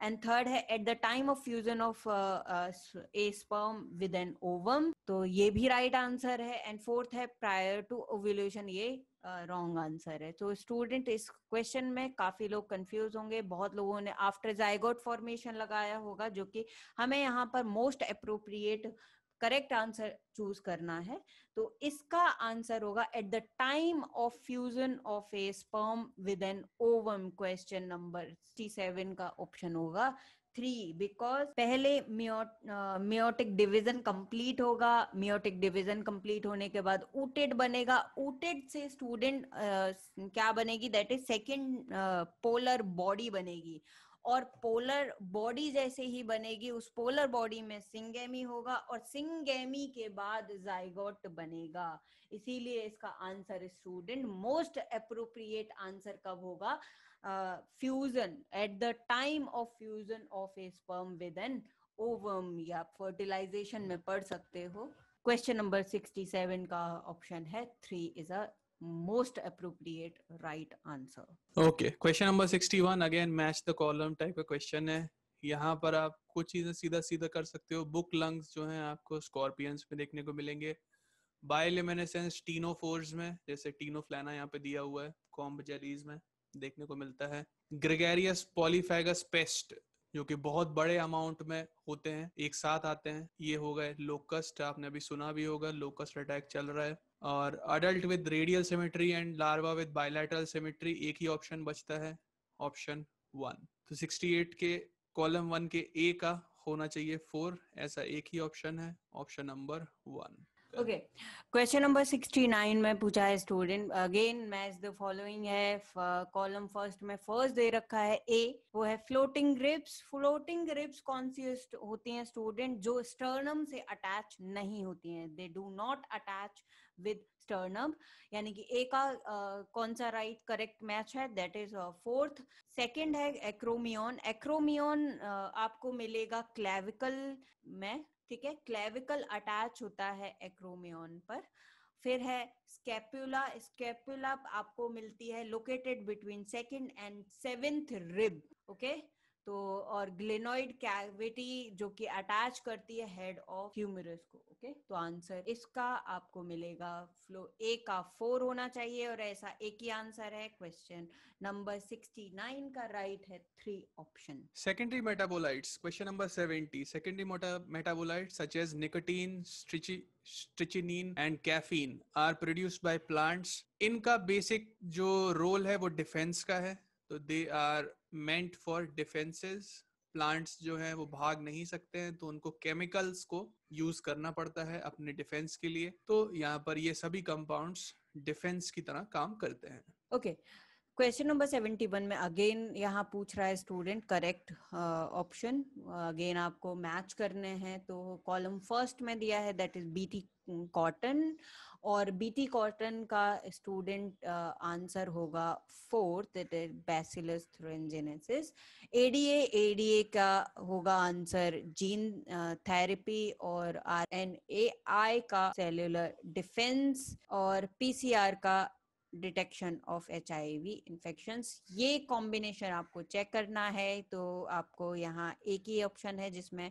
[SPEAKER 1] एंड थर्ड है at the time of fusion of a sperm with an ovum तो ये भी राइट right आंसर है एंड फोर्थ है प्रायर टू ओव्यूलेशन ये रॉन्ग uh, आंसर है तो स्टूडेंट इस क्वेश्चन में काफी लोग कंफ्यूज होंगे बहुत लोगों ने आफ्टर जायगोट फॉर्मेशन लगाया होगा जो कि हमें यहाँ पर most appropriate correct answer choose करना है तो इसका आंसर होगा at the time of fusion of a sperm with an ovum question number seven का ऑप्शन होगा थ्री बिकॉज पहले मियोटिक डिविजन कंप्लीट होगा मियोटिक डिविजन कंप्लीट होने के बाद ऊटेड बनेगा ऊटेड से स्टूडेंट uh, क्या बनेगी that is second polar body बनेगी और पोलर बॉडी जैसे ही बनेगी उस पोलर बॉडी में सिंगेमी होगा और सिंगेमी के बाद जाइगोट बनेगा इसीलिए इसका answer student most appropriate answer कब होगा fusion at the time of fusion of a sperm with an ovum या फर्टिलाइजेशन में पढ़ सकते हो क्वेश्चन नंबर सिक्सटी सेवन का ऑप्शन है three is a most appropriate right answer.
[SPEAKER 2] Okay, question number 61 again match the column type of question है यहाँ पर आप कुछ चीजें सीधा सीधा कर सकते हो बुक लंग्स जो हैं आपको स्कॉर्पियंस में देखने को मिलेंगे बायोलिमिनेसेंस टीनो फोर्स में जैसे टीनो फ्लाना यहाँ पे दिया हुआ है कॉम्ब जेरीज में देखने को मिलता है ग्रेगेरियस पॉलीफेगस पेस्ट जो कि बहुत बड़े अमाउंट में होते हैं एक साथ आते हैं ये हो गए लोकस्ट आपने अभी सुना भी होगा लोकस्ट अटैक चल रहा है और adult with radial symmetry and larva with bilateral symmetry एक ही ऑप्शन बचता है ऑप्शन वन तो 68 के कॉलम वन के ए का होना चाहिए फोर ऐसा एक ही ऑप्शन है option number one
[SPEAKER 1] okay question number 69 में पूछा है student again match the following है कॉलम फर्स्ट uh, में फर्स्ट दे रखा है ए वो है फ्लोटिंग रिब्स फ्लोटिंग रिब्स कौन सी होती हैं स्टूडेंट जो स्टर्नम से अटैच नहीं होती हैं they do not attach with sternum यानी कि ए का कौन सा राइट करेक्ट मैच है दैट इज फोर्थ सेकंड है एक्रोमियन एक्रोमियन आपको मिलेगा क्लेविकल में ठीक है क्लेविकल अटैच होता है एक्रोमियन पर फिर है स्केप्यूला स्केप्यूला आपको मिलती है located between second and seventh rib okay तो और ग्लेनोइड कैविटी जो कि अटैच करती है हेड ऑफ ह्यूमरस को ओके तो आंसर इसका आपको मिलेगा फ्लो ए का फोर होना चाहिए और ऐसा एक ही आंसर है क्वेश्चन नंबर नाइन का राइट right है three option
[SPEAKER 2] secondary metabolites question number seventy secondary metabolite such as nicotine स्ट्रिची strychnine and caffeine are produced by plants इनका बेसिक जो रोल है वो डिफेंस का है तो they are meant for defences plants जो है वो भाग नहीं सकते हैं तो उनको केमिकल्स को यूज करना पड़ता है अपने डिफेंस के लिए तो यहाँ पर ये सभी कंपाउंड्स डिफेंस की तरह काम करते हैं
[SPEAKER 1] okay okay. Question number seventy one में अगेन यहाँ पूछ रहा है स्टूडेंट करेक्ट ऑप्शन अगेन आपको मैच करने हैं तो कॉलम फर्स्ट में दिया है दैट इज बीटी कॉटन और बीटी कॉटन का स्टूडेंट आंसर uh, होगा fourth that is bacillus thuringiensis ADA ADA का होगा आंसर जीन थेरेपी और आर एन ए आई का सेल्यूलर डिफेंस और पीसीआर का डिटेक्शन ऑफ एच इन्फेक्शन ये कॉम्बिनेशन आपको चेक करना है तो आपको यहाँ एक ही ऑप्शन है जिसमें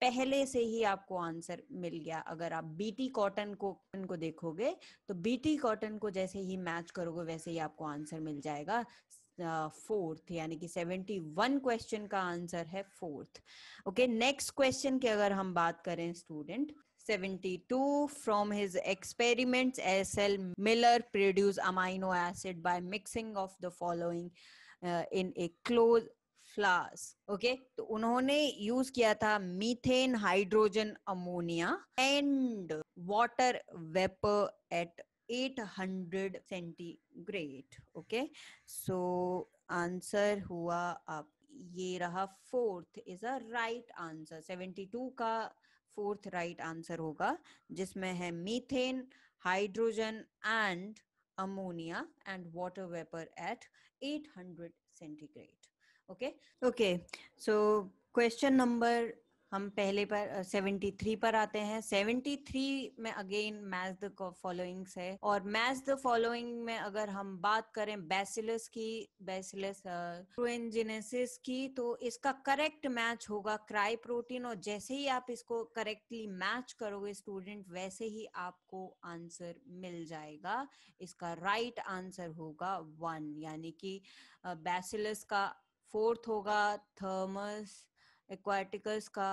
[SPEAKER 1] पहले से ही आपको आंसर मिल गया अगर आप बीटी कॉटन को को देखोगे तो बीटी कॉटन को जैसे ही मैच करोगे वैसे ही आपको आंसर मिल जाएगा फोर्थ uh, यानी कि सेवेंटी वन क्वेश्चन का आंसर है फोर्थ ओके नेक्स्ट क्वेश्चन की अगर हम बात करें student 72 from his experiments sl miller produced amino acid by mixing of the following uh, in a close flask okay? to unhone use kiya tha methane hydrogen ammonia and water vapor at 800 centigrade okay so answer hua aap ये रहा fourth is a right answer 72 का fourth right answer होगा जिसमें है methane hydrogen and ammonia and water vapour at 800 centigrade okay okay so question number हम पहले पर seventy three पर आते हैं सेवेंटी थ्री में अगेन मैच द फॉलोइंग्स है और मैच द फॉलोइंग में अगर हम बात करें बेसिलस की बैसिलस ट्रुएंजिनेसिस की तो इसका करेक्ट मैच होगा क्राई प्रोटीन और जैसे ही आप इसको करेक्टली मैच करोगे स्टूडेंट वैसे ही आपको आंसर मिल जाएगा इसका राइट right आंसर होगा वन यानी कि बेसिलस का फोर्थ होगा थर्मस एक्वाटिकल्स का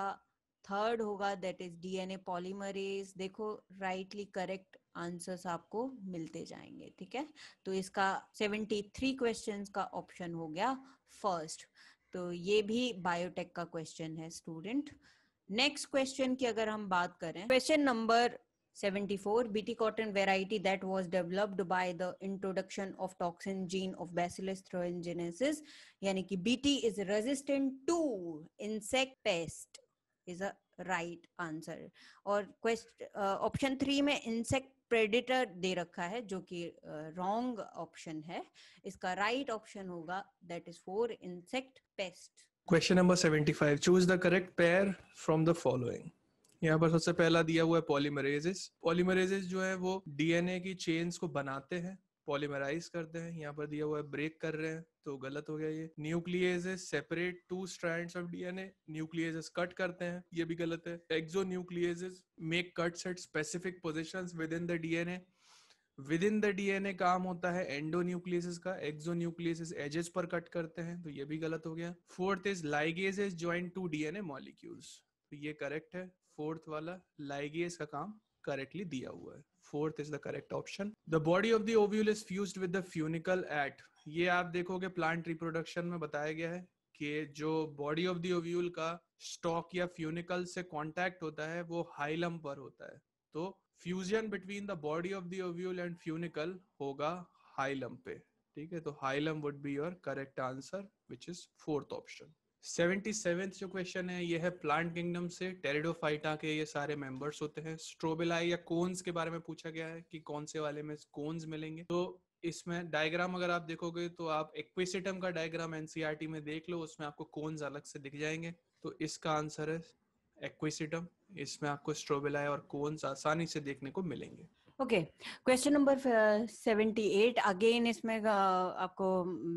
[SPEAKER 1] थर्ड होगा दैट इज डीएनए पॉलीमरेज देखो राइटली करेक्ट आंसर्स आपको मिलते जाएंगे ठीक है तो इसका 73 क्वेश्चंस का ऑप्शन हो गया फर्स्ट तो ये भी बायोटेक का क्वेश्चन है स्टूडेंट नेक्स्ट क्वेश्चन की अगर हम बात करें question number 74 bt cotton variety that was developed by the introduction of toxin gene of bacillus thuringiensis yani ki bt is resistant to insect pest is a right answer और question option three में insect predator दे रखा है जो कि wrong uh, option है इसका right right option होगा that is four insect pest
[SPEAKER 2] question number 75 choose the correct pair from the following यहाँ पर सबसे पहला दिया हुआ है पॉलीमरेजेस पॉलीमरेजेस जो है वो डीएनए की चेन्स को बनाते हैं पॉलीमराइज करते हैं यहाँ पर दिया हुआ है ब्रेक कर रहे हैं तो गलत हो गया ये nucleases separate two strands of DNA nucleases cut करते हैं ये भी गलत है exonucleases make cut set specific position within the DNA within the DNA काम होता है एंडो न्यूक्लियसिस का एक्सो न्यूक्लियसिस एजेस पर कट करते हैं तो ये भी गलत हो गया fourth is ligases join two DNA molecules तो ये करेक्ट है फोर्थ वाला लाइगेज का काम करेक्टली दिया हुआ है fourth is the correct option the body of the ovule is fused with the funicle at ये आप देखोगे प्लांट रिप्रोडक्शन में बताया गया है कि जो बॉडी ऑफ द ओव्यूल का स्टॉक या फ्यूनिकल से कांटेक्ट होता है वो हाइलम पर होता है तो fusion between the body of the ovule and funicle होगा हाइलम पे ठीक है तो hilum would be your correct answer which is fourth option seventy seventh जो क्वेश्चन है ये है प्लांट किंगडम से टेरिडोफाइटा के ये सारे मेंबर्स होते हैं स्ट्रोबेलाई या कोन्स के बारे में पूछा गया है कि कौन से वाले में कोन्स मिलेंगे तो इसमें डायग्राम अगर आप देखोगे तो आप एक्विसिटम का डायग्राम एनसीईआरटी e में देख लो उसमें आपको कोन्स अलग से दिख जाएंगे तो इसका आंसर है एक्विसिटम इसमें आपको स्ट्रोबेलाई और कोन्स आसानी से देखने को मिलेंगे
[SPEAKER 1] okay question number seventy eight again इसमें आपको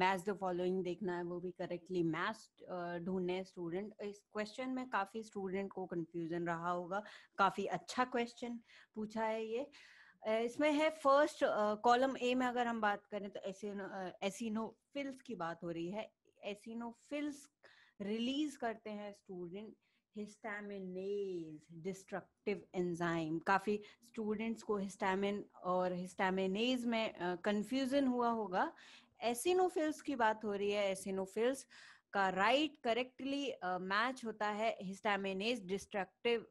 [SPEAKER 1] मैच द फॉलोइंग देखना है वो भी करेक्टली मैच ढूंढने स्टूडेंट इस क्वेश्चन में काफी स्टूडेंट को कंफ्यूजन रहा होगा काफी अच्छा क्वेश्चन पूछा है ये इसमें है फर्स्ट कॉलम ए में अगर हम बात करें तो एसिनो एसिनोफिल्स की बात हो रही है एसिनोफिल्स रिलीज करते हैं स्टूडेंट हिस्टामिनेज डिस्ट्रक्टिव एंजाइम काफ़ी स्टूडेंट्स को हिस्टामिन और हिस्टामिनेज में कंफ्यूजन हुआ होगा एसिनोफिल्स की बात हो रही है एसिनोफिल्स का राइट करेक्टली मैच होता है हिस्टामिनेज डिस्ट्रक्टिव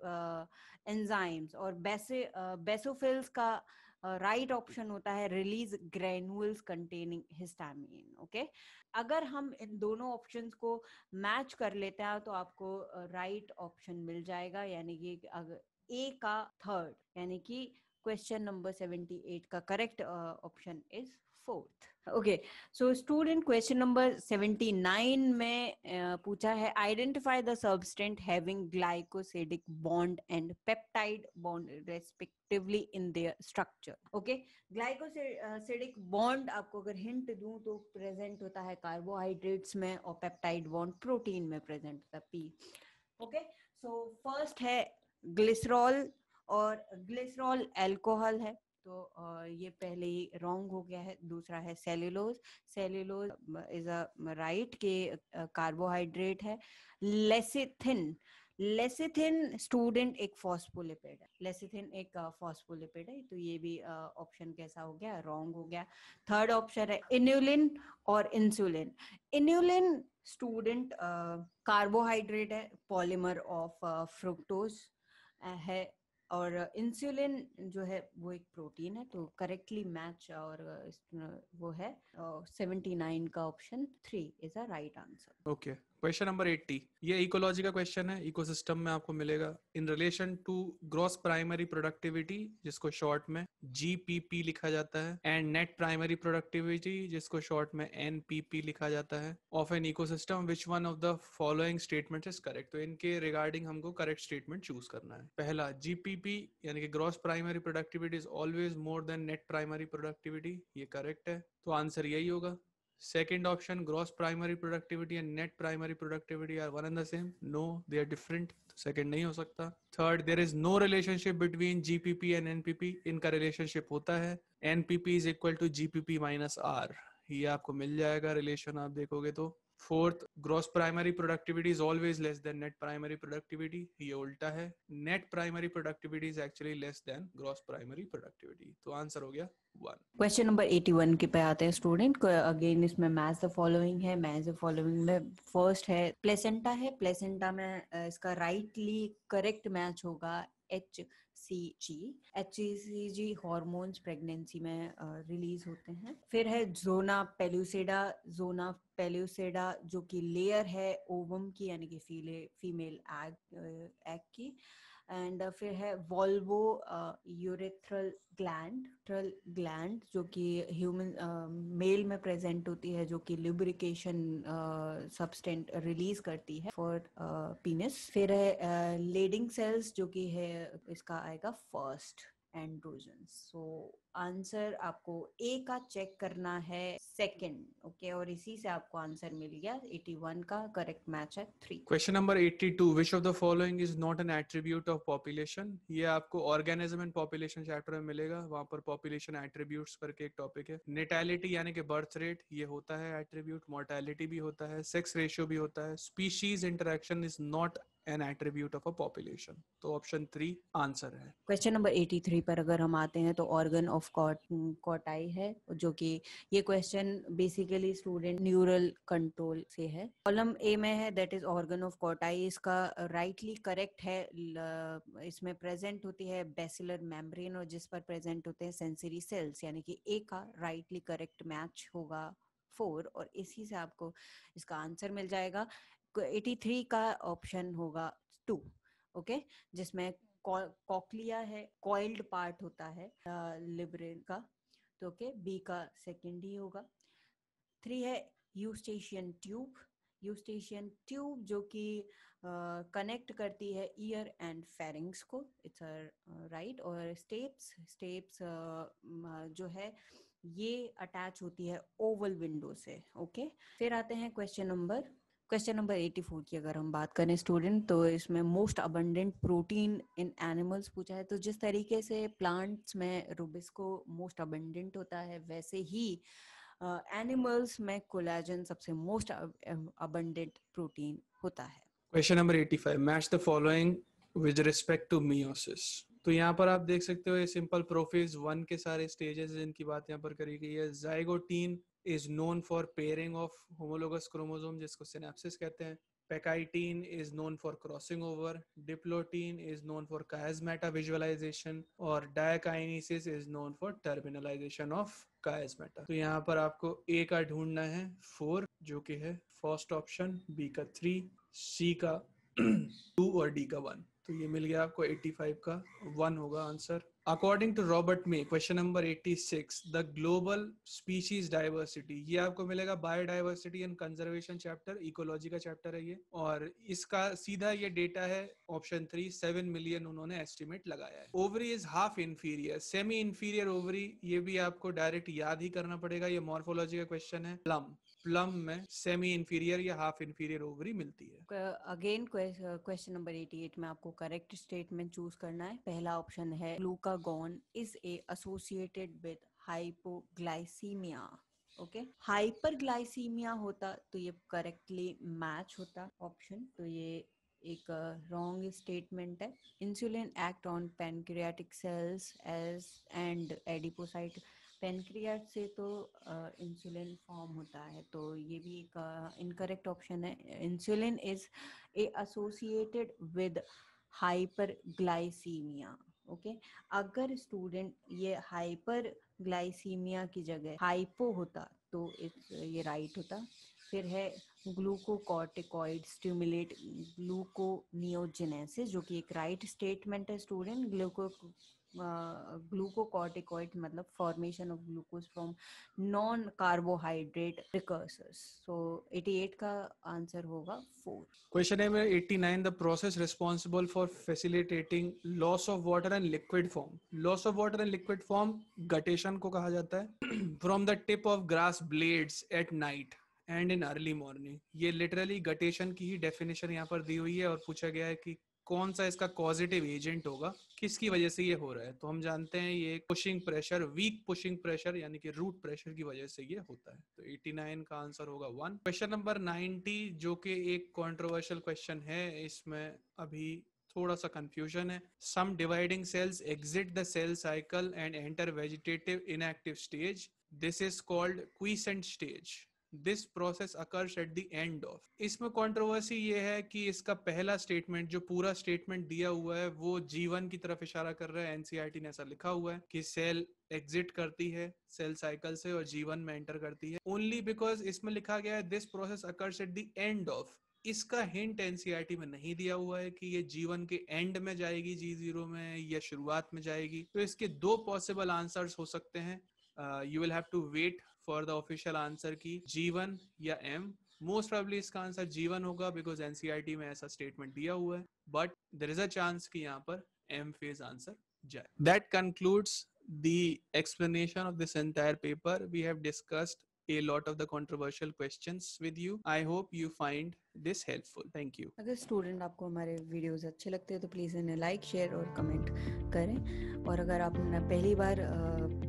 [SPEAKER 1] एंजाइम्स और बेसे बेसोफिल्स का uh, राइट ऑप्शन होता है release granules containing histamine okay अगर हम इन दोनों ऑप्शन को मैच कर लेते हैं तो आपको राइट ऑप्शन मिल जाएगा यानी कि अगर ए का थर्ड यानी कि क्वेश्चन नंबर सेवेंटी एट का correct option is fourth okay so student question number में पूछा है identify the having glycosidic bond and peptide bond respectively in their structure okay glycosidic bond आपको अगर हिंट दूं तो प्रेजेंट होता है कार्बोहाइड्रेट्स में और पेप्टाइड बॉन्ड प्रोटीन में प्रेजेंट होता है पी ओके सो फर्स्ट है ग्लिसरॉल और ग्लिसरॉल एल्कोहल है तो ये पहले ही रॉन्ग हो गया है दूसरा है cellulose cellulose is a right के कार्बोहाइड्रेट है लेसिथिन लेसिथिन स्टूडेंट एक फॉस्फोलिपिड है लेसिथिन एक फॉस्फोलिपिड है तो ये भी ऑप्शन कैसा हो गया रॉन्ग हो गया थर्ड ऑप्शन है इन्यूलिन और इंसुलिन इन्यूलिन स्टूडेंट कार्बोहाइड्रेट है पॉलीमर ऑफ फ्रुक्टोज है और इंसुलिन जो है वो एक प्रोटीन है तो करेक्टली मैच और वो है सेवेंटी नाइन का option three is a right answer
[SPEAKER 2] okay question number eighty ये इकोलॉजी का क्वेश्चन है इकोसिस्टम में आपको मिलेगा in relation to gross primary productivity जिसको शॉर्ट में जीपीपी लिखा जाता है एंड नेट प्राइमरी प्रोडक्टिविटी जिसको शॉर्ट में एनपीपी लिखा जाता है of an ecosystem which one of the following statement is correct तो इनके रिगार्डिंग हमको करेक्ट स्टेटमेंट चूज करना है पहला जीपीपी यानी कि gross primary productivity is always more than net primary productivity ये करेक्ट है तो आंसर यही होगा Second option, gross primary productivity and net primary productivity are one and the same. No, they are different. Second nahi ho sakta Third, there is no relationship between GPP and NPP. inka relationship hota hai NPP is equal to GPP minus R. ये आपको मिल जाएगा relation आप देखोगे तो. Fourth gross primary productivity is always less than net primary productivity ये उल्टा है net primary productivity is actually less than gross primary productivity तो आंसर हो गया
[SPEAKER 1] क्वेश्चन नंबर 81 के पे आते हैं स्टूडेंट अगेन इसमें मैच द फॉलोइंग है मैच द फॉलोइंग में फर्स्ट है प्लेसेंटा है प्लेसेंटा में इसका राइटली करेक्ट मैच होगा H C G H C G hormones pregnancy में रिलीज होते हैं फिर है जोना पेल्यूसेडा जोना पेल्यूसेडा जो कि लेयर है ओवम की यानी कि फीले फीमेल एग एग की एंड uh, फिर है वॉल्वो यूरेथ्रल ग्लैंड ग्लैंड जो कि ह्यूमन मेल uh, में प्रेजेंट होती है जो कि लिब्रिकेशन सब्सटेंट रिलीज करती है फॉर पीनिस uh, फिर है लेडिंग सेल्स जो कि है इसका आएगा फर्स्ट एंड्रोजन सो आंसर आपको ए का चेक करना है सेकंड ओके okay? और इसी से आपको आंसर मिल गया 81 का करेक्ट मैच है three
[SPEAKER 2] question number 82 which of the following is not an attribute of population ये आपको ऑर्गेनिज्म एंड पॉपुलेशन चैप्टर में मिलेगा वहां पर
[SPEAKER 1] पॉपुलेशन एट्रीब्यूट्स करके
[SPEAKER 2] एक टॉपिक है नेटेलिटी यानी कि बर्थ रेट ये होता है एट्रीब्यूट मोर्टेलिटी भी होता है सेक्स रेशियो भी होता है species interaction is not an attribute of a population तो ऑप्शन थ्री आंसर है
[SPEAKER 1] क्वेश्चन नंबर 83 पर अगर हम आते हैं तो ऑर्गन ऑफ कॉटाई है जो कि ये question basically student neural control से है कॉलम ए में है that is organ of Corti इसका राइटली right करेक्ट है इसमें प्रेजेंट होती है बेसिलर मेम्ब्रेन और जिस पर प्रेजेंट होते हैं सेंसरी सेल्स यानी कि ए का राइटली करेक्ट मैच होगा फोर और इसी से आपको इसका आंसर मिल जाएगा 83 का ऑप्शन होगा टू ओके जिसमें कॉकलिया है कॉइल्ड पार्ट होता है लिब्रेन का तो ओके बी का सेकेंड ही होगा थ्री है यूस्टेशियन ट्यूब यूस्टेशियन ट्यूब जो कि कनेक्ट करती है ईयर एंड फेरिंग्स को इट्स राइट और स्टेप्स स्टेप्स जो है ये अटैच होती है ओवल विंडो से ओके फिर आते हैं क्वेश्चन नंबर क्वेश्चन नंबर 84 की अगर हम बात करें स्टूडेंट तो इसमें most abundant protein in animals पूछा है तो जिस तरीके से प्लांट्स में रुबिस्को मोस्ट अबंडेंट होता है वैसे ही एनिमल्स में कोलेजन सबसे मोस्ट अबंडेंट प्रोटीन होता है
[SPEAKER 2] question number 85 match the following with respect to meiosis तो यहाँ पर आप देख सकते हो ये सिंपल प्रोफेज वन के सारे स्टेजेस जिनकी बात यहाँ पर करी गई है zygotene is known for pairing of homologous chromosome जिसको synapses कहते हैं Pecitine is known for crossing over, diplotene is known for chiasmata visualization और diakinesis is known for terminalization of chiasmata. तो यहाँ पर आपको A का ढूंढना है फोर जो कि है फर्स्ट ऑप्शन B का थ्री C का टू और D का वन तो ये मिल गया आपको 85 का वन होगा answer according to Robert May question number 86 the global species diversity ये आपको मिलेगा biodiversity and conservation chapter ecology का चैप्टर है ये और इसका सीधा ये डेटा है ऑप्शन थ्री सेवन मिलियन उन्होंने एस्टिमेट लगाया है ovary is half inferior semi inferior ovary ये भी आपको डायरेक्ट याद ही करना पड़ेगा ये मॉर्फोलॉजी का क्वेश्चन है प्लम प्लम में सेमी इंफीरियर या हाफ इंफीरियर ओवरी मिलती
[SPEAKER 1] है अगेन क्वेश्चन नंबर 88 में आपको करेक्ट स्टेटमेंट चूज करना है पहला ऑप्शन है glucagon is a associated with hypoglycemia okay hyperglycemia होता तो ये करेक्टली मैच होता ऑप्शन तो ये एक रॉन्ग स्टेटमेंट है insulin act on pancreatic cells as and adipocyte pancreas से तो इंसुलिन फॉर्म होता है तो ये भी एक इनकरेक्ट ऑप्शन है insulin is a associated with hyperglycemia okay अगर स्टूडेंट ये हाइपर ग्लाइसीमिया की जगह हाइपो होता तो ये राइट होता फिर है ग्लूकोकॉर्टिकॉइड स्टिमुलेट ग्लूकोनियोजेनेसिस जो कि एक राइट स्टेटमेंट है स्टूडेंट ग्लूको ग्लूकोकॉर्टिकॉइड मतलब formation of glucose from non carbohydrate precursors so 88 का आंसर होगा four
[SPEAKER 2] question number 89 the process responsible for facilitating loss of water and liquid form loss of water and liquid form guttation को कहा जाता है from the tip of grass blade at night and in early morning ये literally guttation की ही definition यहाँ पर दी हुई है और पूछा गया है कि कौन सा इसका पॉजिटिव एजेंट होगा किसकी वजह से ये हो रहा है तो हम जानते हैं ये pushing pressure weak pushing pressure यानी कि रूट प्रेशर की वजह से ये होता है तो 89 का आंसर होगा वन क्वेश्चन नंबर 90 जो कि एक कंट्रोवर्शियल क्वेश्चन है इसमें अभी थोड़ा सा कंफ्यूजन है some dividing cells exit the cell cycle and enter vegetative inactive stage this is called quiescent stage this process occurs at the end of इसमें कॉन्ट्रोवर्सी ये है कि इसका पहला स्टेटमेंट जो पूरा स्टेटमेंट दिया हुआ है वो जीवन की तरफ इशारा कर रहा है एनसीआरटी e ने ऐसा लिखा हुआ है कि सेल एग्जिट करती है सेल साइकिल से और जीवन में एंटर करती है ओनली बिकॉज इसमें लिखा गया है this process occurs at the end of इसका हिंट एनसीआरटी e में नहीं दिया हुआ है कि ये जीवन के एंड में जाएगी जी जीरो में या शुरुआत में जाएगी तो इसके दो पॉसिबल आंसर्स हो सकते हैं you will have to wait for the official answer key G one या एम मोस्ट प्रॉब्ली इसका आंसर जीवन होगा बिकॉज एनसीआरटी e में ऐसा स्टेटमेंट दिया हुआ है but there is a chance कि यहाँ पर एम फेज आंसर जाए that concludes the explanation of this entire paper we have discussed a lot of the controversial questions with you. I hope you find this helpful. Thank you.
[SPEAKER 1] अगर student आपको हमारे videos अच्छे लगते हैं तो please इन्हें like share और comment करें और अगर आप पहली बार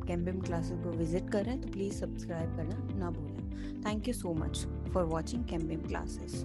[SPEAKER 1] कैम्बियम क्लासेस को विजिट कर रहे हैं तो प्लीज़ सब्सक्राइब करना ना भूलें thank you so much for watching Cambium classes